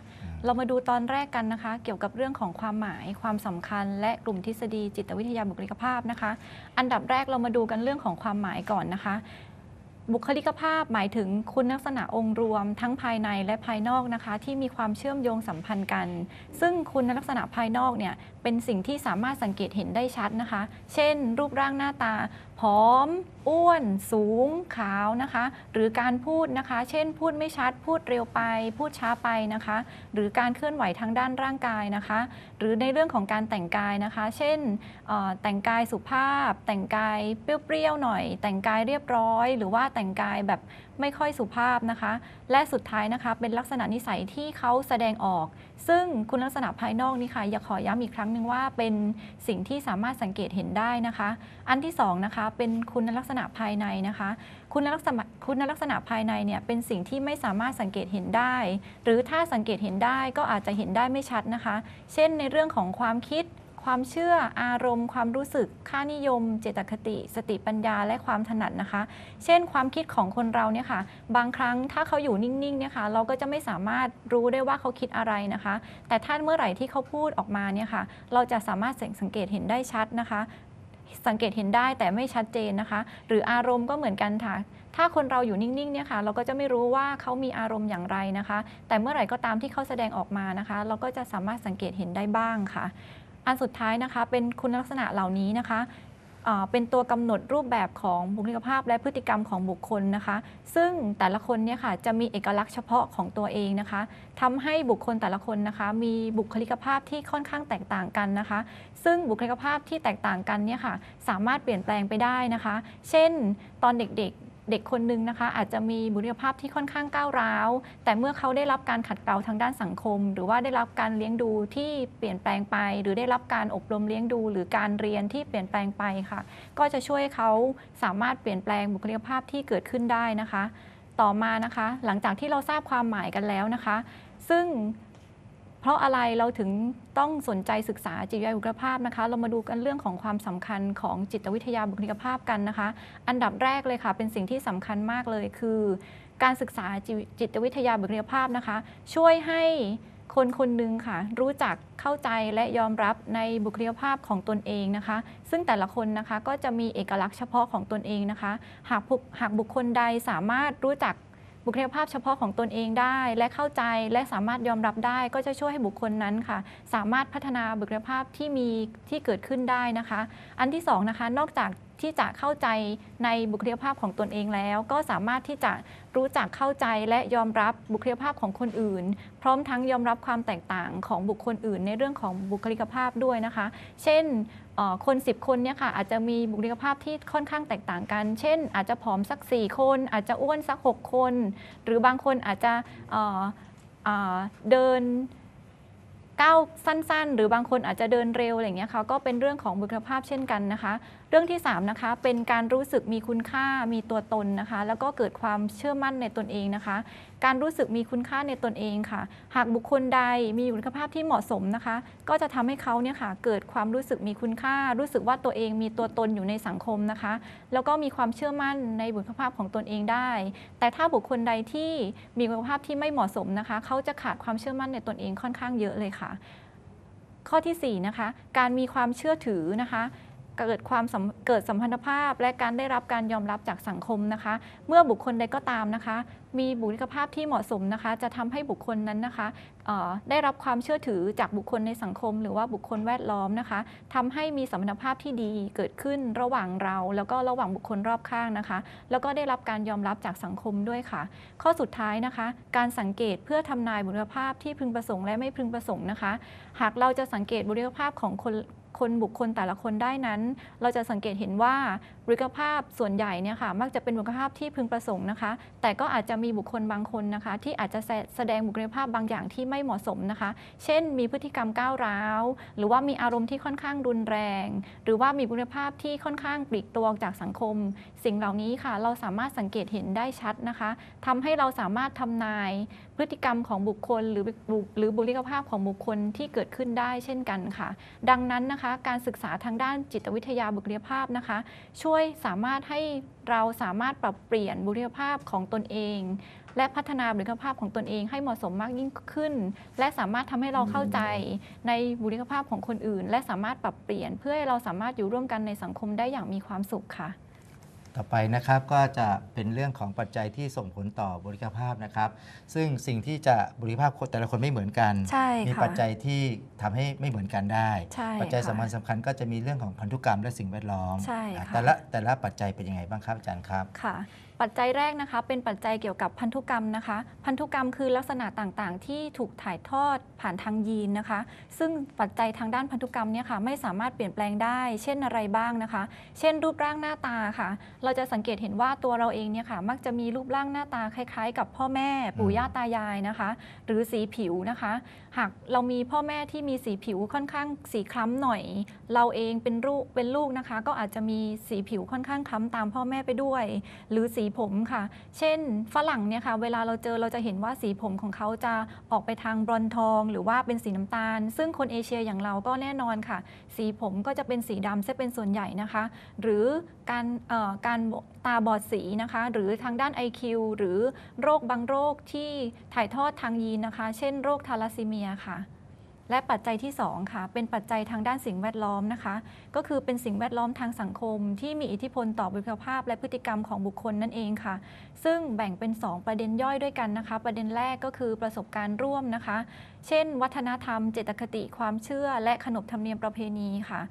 เรามาดูตอนแรกกันนะคะ เกี่ยวกับเรื่องของความหมาย ความสำคัญ และกลุ่มทฤษฎี จิตวิทยาบุคลิกภาพนะคะ อันดับแรกเรามาดูกันเรื่องของความหมายก่อนนะคะ บุคลิกภาพหมายถึงคุณลักษณะองค์รวมทั้งภายในและภายนอกนะคะ ที่มีความเชื่อมโยงสัมพันธ์กัน ซึ่งคุณลักษณะภายนอกเนี่ยเป็นสิ่งที่สามารถสังเกตเห็นได้ชัดนะคะ เช่น รูปร่างหน้าตาผอม อ้วน สูง ขาวนะคะ หรือการพูดนะคะ เช่น พูดไม่ชัด พูดเร็วไป พูดช้าไปนะคะ หรือการเคลื่อนไหวทางด้านร่างกายนะคะ หรือในเรื่องของการแต่งกายนะคะ เช่นแต่งกายสุภาพ แต่งกายเปรี้ยวๆหน่อย แต่งกายเรียบร้อย หรือว่าแต่งกายแบบไม่ค่อยสุภาพนะคะ และสุดท้ายนะคะ เป็นลักษณะนิสัยที่เขาแสดงออกซึ่งคุณลักษณะภายนอกนี่ค่ะอยากขอย้ำอีกครั้งหนึ่งว่า เป็นสิ่งที่สามารถสังเกตเห็นได้นะคะ อันที่ 2 นะคะ เป็นคุณลักษณะภายในนะคะคุณลักษณะคุณลักษณะภายในเนี่ยเป็นสิ่งที่ไม่สามารถสังเกตเห็นได้ หรือถ้าสังเกตเห็นได้ก็อาจจะเห็นได้ไม่ชัดนะคะ เช่นในเรื่องของความคิดความเชื่ออารมณ์ ความรู้สึก ค่านิยม เจตคติ สติปัญญา และความถนัดนะคะ เช่นความคิดของคนเราเนี่ยค่ะ บางครั้งถ้าเขาอยู่นิ่ง ๆ เนี่ยค่ะ เราก็จะไม่สามารถรู้ได้ว่าเขาคิดอะไรนะคะ แต่ถ้าเมื่อไหร่ที่เขาพูดออกมาเนี่ยค่ะ เราจะสามารถสังเกตเห็นได้ชัดนะคะ สังเกตเห็นได้แต่ไม่ชัดเจนนะคะ หรืออารมณ์ก็เหมือนกันค่ะ ถ้าคนเราอยู่นิ่งๆ เนี่ยค่ะ เราก็จะไม่รู้ว่าเขามีอารมณ์อย่างไรนะคะ แต่เมื่อไหร่ก็ตามที่เขาแสดงออกมานะคะ เราก็จะสามารถสังเกตเห็นได้บ้างค่ะอันสุดท้ายนะคะเป็นคุณลักษณะเหล่านี้นะคะเป็นตัวกำหนดรูปแบบของบุคลิกภาพและพฤติกรรมของบุคคลนะคะ ซึ่งแต่ละคนเนี่ยค่ะจะมีเอกลักษณ์เฉพาะของตัวเองนะคะทำให้บุคคลแต่ละคนนะคะมีบุคลิกภาพที่ค่อนข้างแตกต่างกันนะคะ ซึ่งบุคลิกภาพที่แตกต่างกันเนี่ยค่ะสามารถเปลี่ยนแปลงไปได้นะคะ เช่นตอนเด็กเด็กคนนึงนะคะอาจจะมีบุคลิกภาพที่ค่อนข้างก้าวร้าวแต่เมื่อเขาได้รับการขัดเกลาทางด้านสังคม หรือว่าได้รับการเลี้ยงดูที่เปลี่ยนแปลงไป หรือได้รับการอบรมเลี้ยงดู หรือการเรียนที่เปลี่ยนแปลงไปค่ะ ก็จะช่วยเขาสามารถเปลี่ยนแปลงบุคลิกภาพที่เกิดขึ้นได้นะคะ ต่อมานะคะ หลังจากที่เราทราบความหมายกันแล้วนะคะ ซึ่งเพราะอะไรเราถึงต้องสนใจศึกษาจิตวิทยาบุคลิกภาพนะคะ เรามาดูกันเรื่องของความสำคัญของจิตวิทยาบุคลิกภาพกันนะคะ อันดับแรกเลยค่ะเป็นสิ่งที่สำคัญมากเลยคือ การศึกษาจิตวิทยาบุคลิกภาพนะคะ ช่วยให้คนคนหนึ่งค่ะ รู้จักเข้าใจและยอมรับในบุคลิกภาพของตนเองนะคะ ซึ่งแต่ละคนนะคะก็จะมีเอกลักษณ์เฉพาะของตนเองนะคะ หากหากบุคคลใดสามารถรู้จักบุคลิกภาพเฉพาะของตนเองได้และเข้าใจและสามารถยอมรับได้ก็จะช่วยให้บุคคลนั้นค่ะ สามารถพัฒนาบุคลิกภาพที่มีที่เกิดขึ้นได้นะคะ อันที่2นะคะนอกจากที่จะเข้าใจในบุคลิกภาพของตนเองแล้ว ก็สามารถที่จะรู้จักเข้าใจและยอมรับบุคลิกภาพของคนอื่น พร้อมทั้งยอมรับความแตกต่างของบุคคลอื่น ในเรื่องของบุคลิกภาพด้วยนะคะ เช่นคน 10 คนเนี่ยค่ะอาจจะมีบุคลิกภาพที่ค่อนข้างแตกต่างกัน เช่น อาจจะผอมสัก 4 คน อาจจะอ้วนสัก 6 คน หรือบางคนอาจจะเดินก้าวสั้นๆ หรือบางคนอาจจะเดินเร็วอะไรเงี้ยค่ะก็เป็นเรื่องของบุคลิกภาพเช่นกันนะคะเรื่องที่ 3 นะคะ เป็นการรู้สึกมีคุณค่ามีตัวตนนะคะ แล้วก็เกิดความเชื่อมั่นในตนเองนะคะ การรู้สึกมีคุณค่าในตนเองค่ะ หากบุคคลใดมีคุณภาพที่เหมาะสมนะคะ ก็จะทำให้เขาเนี่ยค่ะเกิดความรู้สึกมีคุณค่า รู้สึกว่าตัวเองมีตัวตนอยู่ในสังคมนะคะ แล้วก็มีความเชื่อมั่นในบุคภาพของตนเองได้ แต่ถ้าบุคคลใดที่มีคุณภาพที่ไม่เหมาะสมนะคะเขาจะขาดความเชื่อมั่นในตนเองค่อนข้างเยอะเลยค่ะ ข้อที่ 4 นะคะ การมีความเชื่อถือนะคะเกิดความเกิดสัมพันธภาพและการได้รับการยอมรับจากสังคมนะคะ เมื่อบุคคลใดก็ตามนะคะ มีบุคลิกภาพที่เหมาะสมนะคะจะทำให้บุคคลนั้นนะคะได้รับความเชื่อถือจากบุคคลในสังคม หรือว่าบุคคลแวดล้อมนะคะทำให้มีสัมพันธภาพที่ดี เกิดขึ้นระหว่างเรา แล้วก็ระหว่างบุคคลรอบข้างนะคะ แล้วก็ได้รับการยอมรับจากสังคมด้วยค่ะ ข้อสุดท้ายนะคะ การสังเกตเพื่อทำนายบุคลิกภาพที่พึงประสงค์และไม่พึงประสงค์นะคะ หากเราจะสังเกตบุคลิกภาพของคนคนบุคคลแต่ละคนได้นั้น เราจะสังเกตเห็นว่าบุลิภาพส่วนใหญ่เนี่ยค่ะมักจะเป็นบุลิภาพที่พึงประสงค์นะคะ แต่ก็อาจจะมีบุคคลบางคนนะคะ ที่อาจจะแสดงบุคลิกภาพบางอย่างที่ไม่เหมาะสมนะคะ เช่น มีพฤติกรรมก้าวร้าว หรือว่ามีอารมณ์ที่ค่อนข้างรุนแรง หรือว่ามีบุคลิกภาพที่ค่อนข้างปลีกตัวออกจากสังคม สิ่งเหล่านี้ค่ะ เราสามารถสังเกตเห็นได้ชัดนะคะ ทำให้เราสามารถทำนายพฤติกรรมของบุคคลหรือหรือบุคลิกภาพของบุคคลที่เกิดขึ้นได้เช่นกันค่ะ ดังนั้นนะคะ การศึกษาทางด้านจิตวิทยาบุคลิกภาพนะคะ ช่วยสามารถให้เราสามารถปรับเปลี่ยนบุคลิกภาพของตนเอง และพัฒนาบุคลิกภาพของตนเองให้เหมาะสมมากยิ่งขึ้น และสามารถทำให้เราเข้าใจในบุคลิกภาพของคนอื่น และสามารถปรับเปลี่ยนเพื่อให้เราสามารถอยู่ร่วมกันในสังคมได้อย่างมีความสุขค่ะต่อไปนะครับก็จะเป็นเรื่องของปัจจัยที่ส่งผลต่อบุิภาพนะครับ ซึ่งสิ่งที่จะบุิภาพแต่ละคนไม่เหมือนกันมีปัจจัยที่ทำให้ไม่เหมือนกันได้ ปัจจัยสำคัญสำคัญก็จะมีเรื่องของพันธุกรรมและสิ่งแวดล้อมแต่ละแต่ละปัจจัยเป็นยังไงบ้างครับอาจารย์ครับค่ะปัจจัยแรกนะคะเป็นปัจจัยเกี่ยวกับพันธุกรรมนะคะ พันธุกรรมคือลักษณะต่าง ๆ ที่ถูกถ่ายทอดผ่านทางยีนนะคะ ซึ่งปัจจัยทางด้านพันธุกรรมเนี่ยค่ะไม่สามารถเปลี่ยนแปลงได้ เช่นอะไรบ้างนะคะ เช่น รูปร่างหน้าตาค่ะ เราจะสังเกตเห็นว่าตัวเราเองเนี่ยค่ะมักจะมีรูปร่างหน้าตาคล้าย ๆ กับพ่อแม่ปู่ย่าตายายนะคะ หรือสีผิวนะคะหากเรามีพ่อแม่ที่มีสีผิวค่อนข้างสีคล้ำหน่อย เราเองเป็นลูกเป็นลูกนะคะ ก็อาจจะมีสีผิวค่อนข้างคล้ำตามพ่อแม่ไปด้วย หรือสีผมค่ะ เช่นฝรั่งเนี่ยค่ะเวลาเราเจอเราจะเห็นว่าสีผมของเขาจะออกไปทางบรอนทอง หรือว่าเป็นสีน้ำตาล ซึ่งคนเอเชียอย่างเราก็แน่นอนค่ะสีผมก็จะเป็นสีดำซะเป็นส่วนใหญ่นะคะ หรือการการตาบอดสีนะคะ หรือทางด้าน IQ หรือโรคบางโรคที่ถ่ายทอดทางยีนนะคะ เช่นโรคทาราซีเมียค่ะและปัจจัยที่ 2 ค่ะ เป็นปัจจัยทางด้านสิ่งแวดล้อมนะคะ ก็คือเป็นสิ่งแวดล้อมทางสังคม ที่มีอิทธิพลต่อบุคลิกภาพและพฤติกรรมของบุคคลนั่นเองค่ะ ซึ่งแบ่งเป็น 2 ประเด็นย่อยด้วยกันนะคะ ประเด็นแรกก็คือประสบการณ์ร่วมนะคะ เช่นวัฒนธรรม เจตคติความเชื่อ และขนบธรรมเนียมประเพณีค่ะ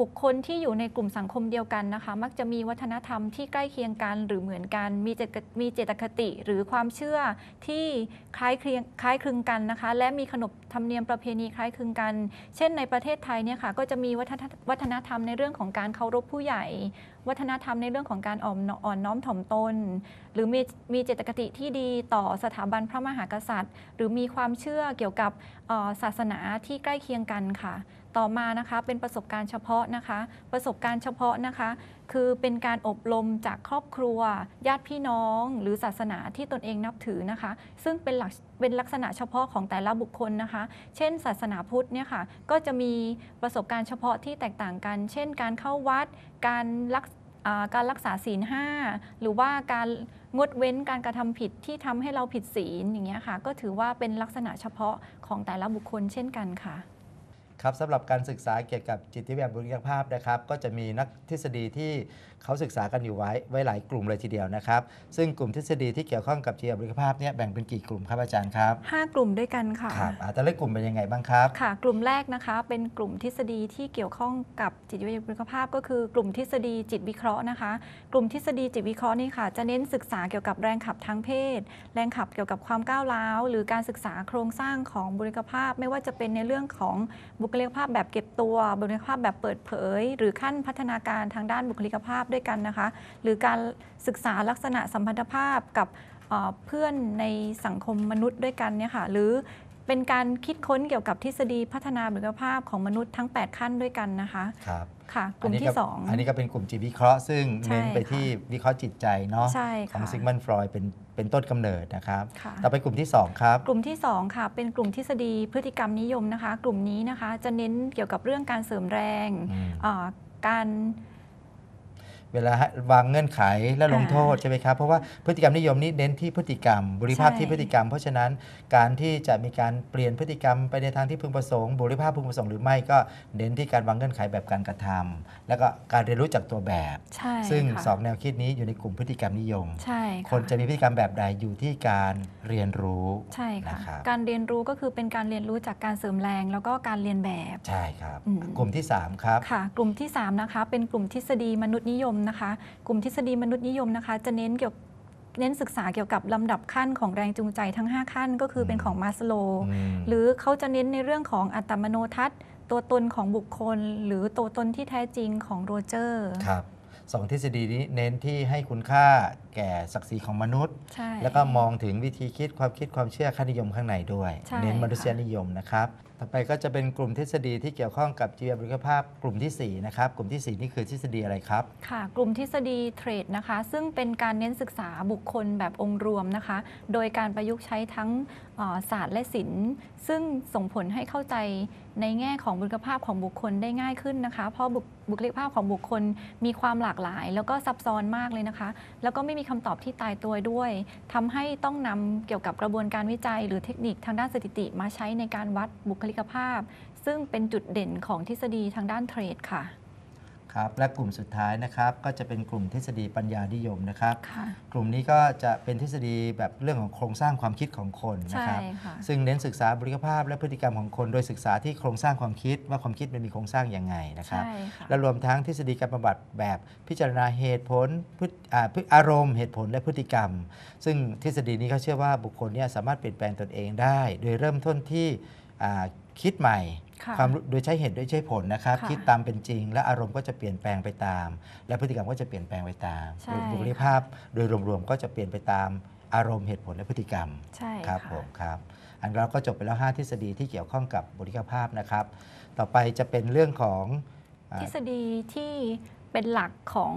บุคคลที่อยู่ในกลุ่มสังคมเดียวกันนะคะ มักจะมีวัฒนธรรมที่ใกล้เคียงกันหรือเหมือนกันมีเจตมีเจตคติหรือความเชื่อที่คล้ายเคียงคล้ายคลึงกันนะคะ และมีขนบธรรมเนียมประเพณีคล้ายคลึงกันเช่นในประเทศไทยเนี่ยค่ะก็จะมีวัฒนธรรมในเรื่องของการเคารพผู้ใหญ่ วัฒนธรรมในเรื่องของการอ่อนน้อมถ่อมตนหรือมีมีเจตคติที่ดีต่อสถาบันพระมหากษัตริย์ หรือมีความเชื่อเกี่ยวกับศาสนาที่ใกล้เคียงกันค่ะต่อมานะคะเป็นประสบการณ์เฉพาะนะคะ ประสบการณ์เฉพาะนะคะ คือเป็นการอบรมจากครอบครัว ญาติพี่น้อง หรือศาสนาที่ตนเองนับถือนะคะ ซึ่งเป็นหลักเป็นลักษณะเฉพาะของแต่ละบุคคลนะคะ เช่น ศาสนาพุทธเนี่ยค่ะก็จะมีประสบการณ์เฉพาะที่แตกต่างกัน เช่น การเข้าวัดการรักการรักษาศีลห้าหรือว่าการงดเว้นการกระทำผิดที่ทำให้เราผิดศีลอย่างเงี้ยค่ะก็ถือว่าเป็นลักษณะเฉพาะของแต่ละบุคคลเช่นกันค่ะครับ สำหรับการศึกษาเกี่ยวกับจิตวิทยาบุคลิกภาพนะครับก็จะมีนักทฤษฎีที่เขาศึกษากันอยู่ไว้ไว้หลายกลุ่มเลยทีเดียวนะครับ ซึ่งกลุ่มทฤษฎีที่เกี่ยวข้องกับทีวบริภาพเนี่ยแบ่งเป็นกี่กลุ่มครับอาจารย์ครับ5กลุ่มด้วยกันค่ะครับแต่ละกลุ่มเป็นยังไงบ้างครับค่ะกลุ่มแรกนะคะเป็นกลุ่มทฤษฎีที่เกี่ยวข้องกับจิตวิทยาบริภาพ ก็คือกลุ่มทฤษฎีจิตวิเคราะห์นะคะกลุ่มทฤษฎีจิตวิเคราะห์นี่ค่ะจะเน้นศึกษาเกี่ยวกับแรงขับทางเพศแรงขับเกี่ยวกับความก้าวร้าวหรือการศึกษาโครงสร้างของบุคลิกภาพ ไม่ว่าจะเป็นในเรื่องของบุคลิกภาพแบบเก็บตัวบุคลิกภาพแบบเปิดเผย หรือขั้นพัฒนาการทางด้านบุคลิกภาพด้วยกันนะคะหรือการศึกษาลักษณะสัมพันธภาพกับเพื่อนในสังคมมนุษย์ด้วยกันเนี่ยค่ะหรือเป็นการคิดค้นเกี่ยวกับทฤษฎีพัฒนาบุคลภาพของมนุษย์ทั้ง 8 ขั้นด้วยกันนะคะครับค่ะกลุ่มที่2อันนี้ก็เป็นกลุ่มจิตวิเคราะห์ซึ่งเน้นไปที่วิเคราะห์จิตใจเนาะของซิกมันฟรอยเป็นเป็นต้นกำเนิดนะครับต่อไปกลุ่มที่2ครับกลุ่มที่2ค่ะเป็นกลุ่มทฤษฎีพฤติกรรมนิยมนะคะกลุ่มนี้นะคะจะเน้นเกี่ยวกับเรื่องการเสริมแรงการเวลาวางเงื่อนไขและลงโทษใช่ไหมครับเพราะว่าพฤติกรรมนิยมนี้เน้นที่พฤติกรรมบุริภาพที่พฤติกรรมเพราะฉะนั้นการที่จะมีการเปลี่ยนพฤติกรรมไปในทางที่พึงประสงค์บุริภาพพึงประสงค์หรือไม่ก็เน้นที่การวางเงื่อนไขแบบการกระทำ แล้วก็การเรียนรู้จากตัวแบบ ซึ่งสองแนวคิดนี้อยู่ในกลุ่มพฤติกรรมนิยมคนจะมีพฤติกรรมแบบใดอยู่ที่การเรียนรู้ ใช่ค่ะการเรียนรู้ก็คือเป็นการเรียนรู้จากการเสริมแรง แล้วก็การเรียนแบบใช่ครับกลุ่มที่3ครับค่ะกลุ่มที่3นะคะเป็นกลุ่มทฤษฎีมนุษย์นิยมมนะคะกลุ่มทฤษฎีมนุษยนิยมนะคะจะเน้นเกี่ยวเน้นศึกษาเกี่ยวกับลำดับขั้นของแรงจูงใจทั้ง 5 ขั้นก็คือเป็นของมาสโลหรือเขาจะเน้นในเรื่องของอัตมโนทัศน์ ตัวตนของบุคคล หรือตัวตนที่แท้จริงของโรเจอร์ครับสองทฤษฎีนี้เน้นที่ให้คุณค่าแก่ศักดิ์ศรีของมนุษย์ แล้วก็มองถึงวิธีคิดความคิดความเชื่อค่านิยมข้างในด้วยเน้นมนุษยนิยมนะครับต่อไปก็จะเป็นกลุ่มทฤษฎีที่เกี่ยวข้องกับจีวบุคลิกภาพกลุ่มที่ 4 นะครับ กลุ่มที่ 4 นี่คือทฤษฎีอะไรครับ ค่ะ กลุ่มทฤษฎีเทรดนะคะ ซึ่งเป็นการเน้นศึกษาบุคคลแบบองค์รวมนะคะ โดยการประยุกต์ใช้ทั้งศาสตร์และศิลป์ซึ่งส่งผลให้เข้าใจในแง่ของบุคลิกภาพของบุคคลได้ง่ายขึ้นนะคะ เพราะบุคลิกภาพของบุคคลมีความหลากหลาย แล้วก็ซับซ้อนมากเลยนะคะ แล้วก็ไม่มีคำตอบที่ตายตัวด้วย ทำให้ต้องนำเกี่ยวกับกระบวนการวิจัย หรือเทคนิคทางด้านสถิติ มาใช้ในการวัดบุคลิกภาพ ซึ่งเป็นจุดเด่นของทฤษฎีทางด้านเทรดค่ะครับและกลุ่มสุดท้ายนะครับก็จะเป็นกลุ่มทฤษฎีปัญญานิยมนะครับกลุ่มนี้ก็จะเป็นทฤษฎีแบบเรื่องของโครงสร้างความคิดของคนนะครับ ซึ่งเน้นศึกษาบุคลิกภาพและพฤติกรรมของคน โดยศึกษาที่โครงสร้างความคิดว่าความคิดมันมีโครงสร้างอย่างไงนะครับและรวมทั้งทฤษฎีการบำบัดแบบพิจารณาเหตุผล อารมณ์เหตุผลและพฤติกรรม ซึ่งทฤษฎีนี้เขาเชื่อว่าบุคคลนี้สามารถเปลี่ยนแปลงตนเองได้ โดยเริ่มต้นที่คิดใหม่ความโดยใช้เหตุด้วยใช้ผลนะครับ คิดตามเป็นจริง และอารมณ์ก็จะเปลี่ยนแปลงไปตาม และพฤติกรรมก็จะเปลี่ยนแปลงไปตามบุคลิกภาพโดยรวมๆก็จะเปลี่ยนไปตามอารมณ์เหตุผลและพฤติกรรมครับผมครับอันเราก็จบไปแล้ว 5 ทฤษฎีที่เกี่ยวข้องกับบุคลิกภาพนะครับ ต่อไปจะเป็นเรื่องของทฤษฎีที่เป็นหลักของ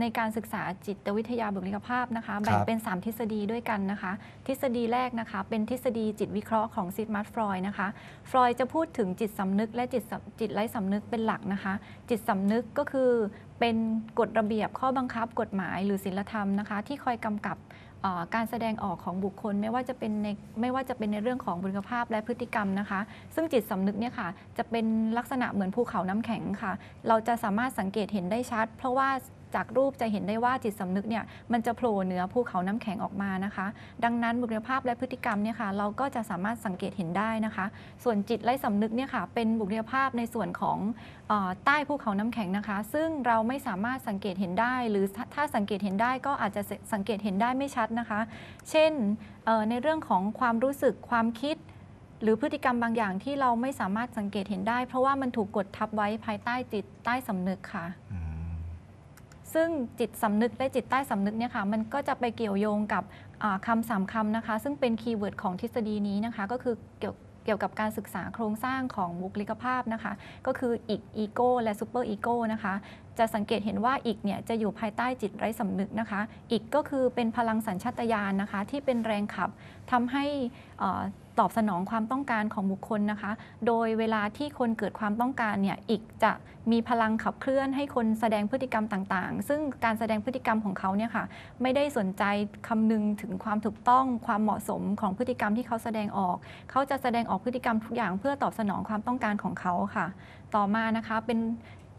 ในการศึกษาจิตวิทยาบุคลิกภาพนะคะ แบ่งเป็น 3 ทฤษฎีด้วยกันนะคะ ทฤษฎีแรกนะคะ เป็นทฤษฎีจิตวิเคราะห์ของซิดมัตฟรอยนะคะฟรอยจะพูดถึงจิตสำนึกและจิตจิตไร้สำนึกเป็นหลักนะคะ จิตสำนึกก็คือ เป็นกฎระเบียบข้อบังคับ กฎหมายหรือศีลธรรมนะคะ ที่คอยกำกับการแสดงออกของบุคคลไม่ว่าจะเป็นในไม่ว่าจะเป็นในเรื่องของบุคลิกภาพและพฤติกรรมนะคะ ซึ่งจิตสำนึกเนี่ยค่ะจะเป็นลักษณะเหมือนภูเขาน้ำแข็งค่ะ เราจะสามารถสังเกตเห็นได้ชัด เพราะว่าจากรูปจะเห็นได้ว่าจิตสำนึกเนี่ยมันจะโผล่เหนือภูเขาน้ำแข็งออกมานะคะ ดังนั้นบุคลิกภาพและพฤติกรรมเนี่ยค่ะเราก็จะสามารถสังเกตเห็นได้นะคะ ส่วนจิตไร้สำนึกเนี่ยค่ะเป็นบุคลิกภาพในส่วนของใต้ภูเขาน้ำแข็งนะคะ ซึ่งเราไม่สามารถสังเกตเห็นได้ หรือถ้าสังเกตเห็นได้ก็อาจจะสังเกตเห็นได้ไม่ชัดนะคะ เช่นในเรื่องของความรู้สึกความคิด หรือพฤติกรรมบางอย่างที่เราไม่สามารถสังเกตเห็นได้ เพราะว่ามันถูกกดทับไว้ภายใต้จิตใต้สำนึกค่ะซึ่งจิตสำนึก และจิตใต้สำนึกเนี่ยค่ะมันก็จะไปเกี่ยวโยงกับคำสามคำนะคะซึ่งเป็นคีย์เวิร์ดของทฤษฎีนี้นะคะก็คือเกี่ยวเกี่ยวกับการศึกษาโครงสร้างของบุคลิกภาพนะคะก็คืออีกอีโก้และซูเปอร์อีโก้นะคะจะสังเกตเห็นว่าอีกเนี่ยจะอยู่ภายใต้จิตไร้สำนึกนะคะอีกก็คือเป็นพลังสัญชาตญาณนะคะ ที่เป็นแรงขับทำให้ตอบสนองความต้องการของบุคคลนะคะ โดยเวลาที่คนเกิดความต้องการเนี่ย อีกจะมีพลังขับเคลื่อน ให้คนแสดงพฤติกรรมต่าง ๆ ซึ่งการแสดงพฤติกรรมของเขาเนี่ยค่ะ ไม่ได้สนใจคำนึงถึงความถูกต้องความเหมาะสมของพฤติกรรมที่เขาแสดงออก เขาจะแสดงออกพฤติกรรมทุกอย่างเพื่อตอบสนองความต้องการของเขาค่ะ ต่อมานะคะเป็น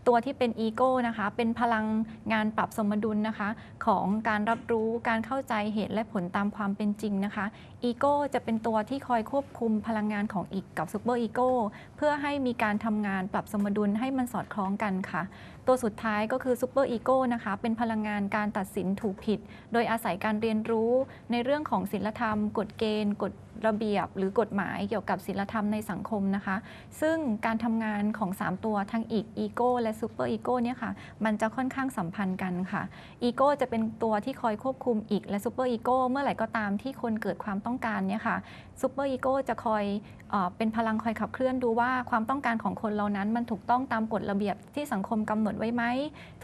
ตัวที่เป็นอีโก้นะคะเป็นพลังงานปรับสมดุลนะคะ ของการรับรู้การเข้าใจเหตุและผลตามความเป็นจริงนะคะอีโก้จะเป็นตัวที่คอยควบคุมพลังงานของอีกกับซูเปอร์อีโก้เพื่อให้มีการทำงานปรับสมดุลให้มันสอดคล้องกันค่ะ ตัวสุดท้ายก็คือซูเปอร์อีโก้นะคะเป็นพลังงานการตัดสินถูกผิด โดยอาศัยการเรียนรู้ในเรื่องของศีลธรรม กฎเกณฑ์กฎระเบียบหรือกฎหมายเกี่ยวกับศิลธรรมในสังคมนะคะ ซึ่งการทำงานของ 3 ตัวทั้งอีกอีโก้และซูเปอร์อีโก้เนี่ยค่ะมันจะค่อนข้างสัมพันธ์กันค่ะอีโก้จะเป็นตัวที่คอยควบคุมอีกและซูเปอร์อีโก้เมื่อไหร่ก็ตามที่คนเกิดความต้องการเนี่ยค่ะซูเปอร์อีโก้จะคอยเอเป็นพลังคอยขับเคลื่อนดูว่าความต้องการของคนเหล่านั้น มันถูกต้องตามกฎระเบียบที่สังคมกำหนดไว้ไหม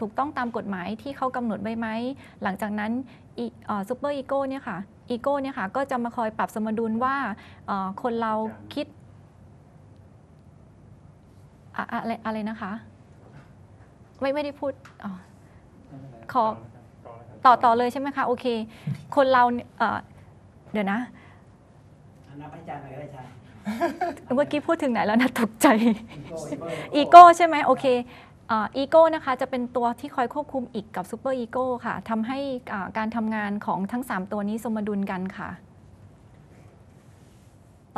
ถูกต้องตามกฎหมายที่เขากำหนดไว้ไหมหลังจากนั้นซูเปอร์อีโก้เนี่ยค่ะอีโก้เนี่ยค่ะ ก็จะมาคอยปรับสมดุลว่าคนเราคิด อะไรอะไรนะคะไม่ไม่ได้พูด ขอ ต่อต่อเลยใช่ไหมคะ โอเค คนเราเดี๋ยวนะนับอาจานหน่อยก็ได้จานเมื่อกี้พูดถึงไหนแล้วนะตกใจอีโก้ใช่ไหมโอเคอีโก้นะคะ จะเป็นตัวที่คอยควบคุมอีกกับซูเปอร์อีโก้ค่ะทำให้การทำงานของทั้ง 3 ตัวนี้สมดุลกันค่ะ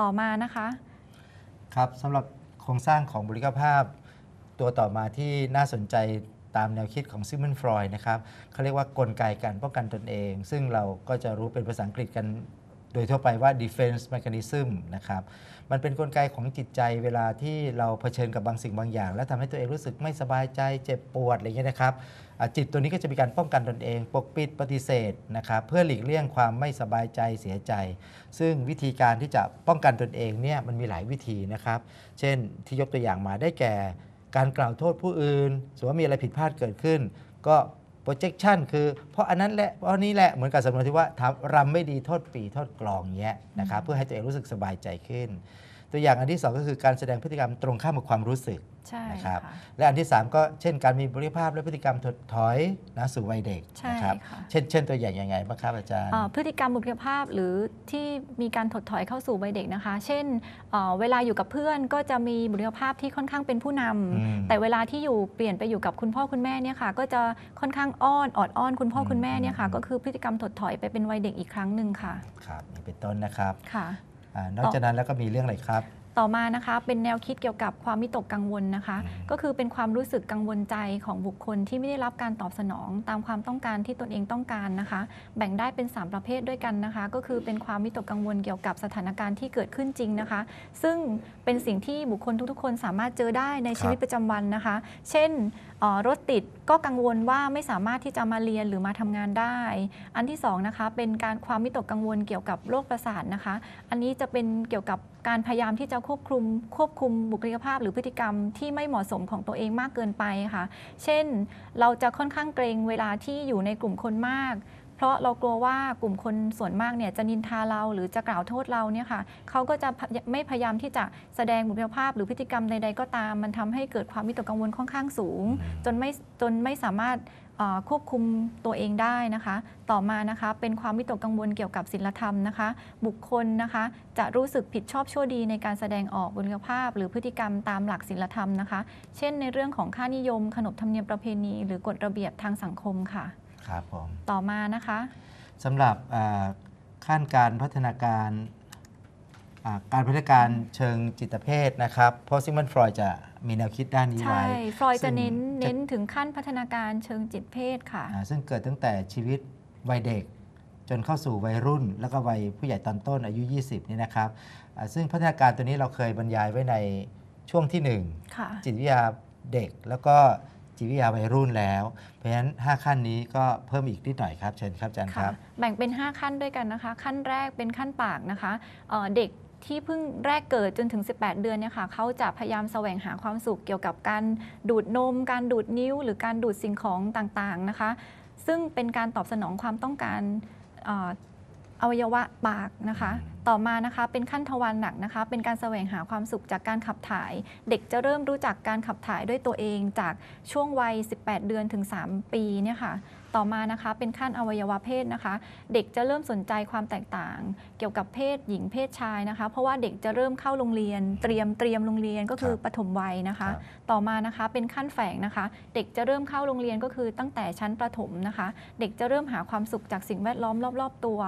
ต่อมานะคะ ครับสำหรับโครงสร้างของบุริกภาพ ตัวต่อมาที่น่าสนใจตามแนวคิดของซิมอนฟรอยนะครับเขาเรียกว่ากลไกการป้องกันตนเอง ซึ่งเราก็จะรู้เป็นภาษาอังกฤษกันโดยทั่วไปว่า defense mechanism นะครับมันเป็นนกลไกของจิตใจเวลาที่เราเผชิญกับบางสิ่งบางอย่าง แล้วทำให้ตัวเองรู้สึกไม่สบายใจเจ็บปวดอะไรเงี้ยนะครับจิตตัวนี้ก็จะมีการป้องกันตนเอง ปกปิดปฏิเสธนะครับเพื่อหลีกเลี่ยงความไม่สบายใจเสียใจ ซึ่งวิธีการที่จะป้องกันตนเองเนี่ยมันมีหลายวิธีนะครับ เช่นที่ยกตัวอย่างมาได้แก่ การกล่าวโทษผู้อื่นสมมติว่ามีอะไรผิดพลาดเกิดขึ้น ก็ projection คือเพราะอันนั้นแหละ เพราะนี่แหละ เหมือนกับสมมติที่ว่าทำรำไม่ดีโทษปี โทษกลองเงี้ยนะครับเพื่อให้ตัวเองรู้สึกสบายใจขึ้น ตัวอย่างอันที่ 2 ก็คือการแสดงพฤติกรรมตรงข้ามกับความรู้สึกใช่นะครับและอันที่3ก็เช่น การมีบุคลิกภาพและพฤติกรรมถดถอยนะสู่วัยเด็กนะครับเช่นเช่นตัวอย่างยังไงบ้างครับอาจารย์พฤติกรรมบุคลิกภาพหรือที่มีการถดถอยเข้าสู่วัยเด็กนะคะ เช่นเวลาอยู่กับเพื่อนก็จะมีบุคลิกภาพที่ค่อนข้างเป็นผู้นำ แต่เวลาที่อยู่เปลี่ยนไปอยู่กับคุณพ่อคุณแม่เนี่ยค่ะก็จะค่อนข้างอ้อนอดอ้อน คุณพ่อคุณแม่เนี่ยค่ะก็คือพฤติกรรมถดถอยไปเป็นวัยเด็กอีกครั้งหนึ่งค่ะครับเป็นต้นนะครับค่ะนอกจากนั้นแล้วก็มีเรื่องอะไรครับต่อมานะคะ เป็นแนวคิดเกี่ยวกับความมิตกกังวลนะคะ ก็คือเป็นความรู้สึกกังวลใจของบุคคลที่ไม่ได้รับการตอบสนองตามความต้องการที่ตนเองต้องการนะคะ แบ่งได้เป็น 3 ประเภทด้วยกันนะคะ ก็คือเป็นความมิตกกังวลเกี่ยวกับสถานการณ์ที่เกิดขึ้นจริงนะคะ ซึ่งเป็นสิ่งที่บุคคลทุกๆคนสามารถเจอได้ในชีวิตประจำวันนะคะ เช่นรถติดก็กังวลว่าไม่สามารถที่จะมาเรียนหรือมาทำงานได้ อันที่2นะคะเป็นการความมิตกกังวลเกี่ยวกับโรคประสาทนะคะ อันนี้จะเป็นเกี่ยวกับการพยายามที่จะราควบคุมควบคุมบุคลิกภาพหรือพฤติกรรมที่ไม่เหมาะสมของตัวเองมากเกินไปค่ะ เช่นเราจะค่อนข้างเกรงเวลาที่อยู่ในกลุ่มคนมาก เพราะเรากลัวว่ากลุ่มคนส่วนมากเนี่ยจะนินทาเราหรือจะกล่าวโทษเราเนี่ยค่ะ เขาก็จะไม่พยายามที่จะแสดงบุคลิกภาพหรือพฤติกรรมใดๆ ก็ตาม มันทำให้เกิดความวิตกกังวลค่อนข้างสูง จนไม่จนไม่สามารถควบคุมตัวเองได้นะคะ ต่อมานะคะเป็นความวิตกกังวลเกี่ยวกับศีลธรรมนะคะบุคคลนะคะจะรู้สึกผิดชอบชั่วดีในการแสดงออกบุญภาพ หรือพฤติกรรมตามหลักศีลธรรมนะคะ เช่นในเรื่องของค่านิยมขนบธรรมเนียมประเพณีหรือกฎระเบียบทางสังคมค่ะครับผม ต่อมานะคะสำหรับขั้นการพัฒนาการการพัฒนาการเชิงจิตเภทนะครับเพราะซิมบันฟรอยจะมีแนวคิดด้านนี้ไว้ใช่ฟรอยจะเน้นเน้นถึงขั้นพัฒนาการเชิงจิตเภทค่ะ ซึ่งเกิดตั้งแต่ชีวิตวัยเด็ก จนเข้าสู่วัยรุ่นแล้วก็วัยผู้ใหญ่ตอนต้นอายุ 20 นี่นะครับ ซึ่งพัฒนาการตัวนี้เราเคยบรรยายไว้ในช่วงที่ 1 จิตวิทยาเด็กแล้วก็จิตวิทยาวัยรุ่นแล้ว เพราะฉะนั้น 5 ขั้นนี้ก็เพิ่มอีกนิดหน่อยครับเชิญครับอาจารย์ครับแบ่งเป็น 5 ขั้นด้วยกันนะคะขั้นแรกเป็นขั้นปากนะคะเเด็กที่เพิ่งแรกเกิดจนถึง 18 เดือนเนี่ยค่ะ เขาจะพยายามแสวงหาความสุขเกี่ยวกับการดูดนม การดูดนิ้ว หรือการดูดสิ่งของต่างๆนะคะ ซึ่งเป็นการตอบสนองความต้องการอวัยวะปากนะคะ ต่อมานะคะเป็นขั้นทวารหนักนะคะ เป็นการแสวงหาความสุขจากการขับถ่าย เด็กจะเริ่มรู้จักการขับถ่ายด้วยตัวเองจากช่วงวัย 18 เดือนถึง 3 ปีเนี่ยค่ะต่อมานะคะเป็นขั้นอวัยวะเพศนะคะ เด็กจะเริ่มสนใจความแตกต่าง เกี่ยวกับเพศหญิงเพศชายนะคะเพราะว่าเด็กจะเริ่มเข้าโรงเรียนเตรียมเตรียมโรงเรียนก็คือปฐมวัยนะคะ ต่อมานะคะเป็นขั้นแฝงนะคะ เด็กจะเริ่มเข้าโรงเรียนก็คือตั้งแต่ชั้นประถมนะคะ เด็กจะเริ่มหาความสุขจากสิ่งแวดล้อมรอบๆตัว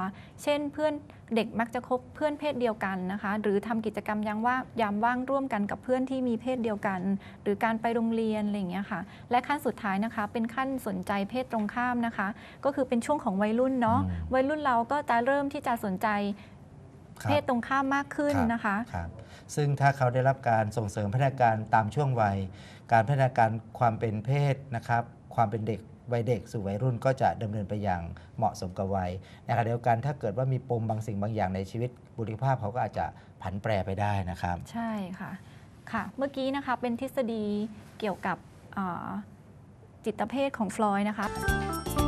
เช่น เพื่อนเด็กมักจะคบเพื่อนเพศเดียวกันนะคะหรือทำกิจกรรมยังว่ายามว่างร่วมกันกับเพื่อนที่มีเพศเดียวกัน หรือการไปโรงเรียนอะไรอย่างเงี้ยค่ะและขั้นสุดท้ายนะคะเป็นขั้นสนใจเพศตรงข้ามนะคะก็คือเป็นช่วงของวัยรุ่นเนาะวัยรุ่นเราก็จะเริ่มที่จะสนใจเพศตรงข้ามมากขึ้นนะคะครับซึ่งถ้าเขาได้รับการส่งเสริมพัฒนาการตามช่วงวัย การพัฒนาการความเป็นเพศนะครับความเป็นเด็กวัยเด็กสู่วัยรุ่นก็จะดำเนินไปอย่างเหมาะสมกับวัยนะครับเดียวกันถ้าเกิดว่ามีปมบางสิ่งบางอย่างในชีวิตบุคลิกภาพเขาก็อาจจะผันแปรไปได้นะครับ ใช่ค่ะ ค่ะ เมื่อกี้นะคะเป็นทฤษฎีเกี่ยวกับจิตเภทของฟลอยด์นะคะ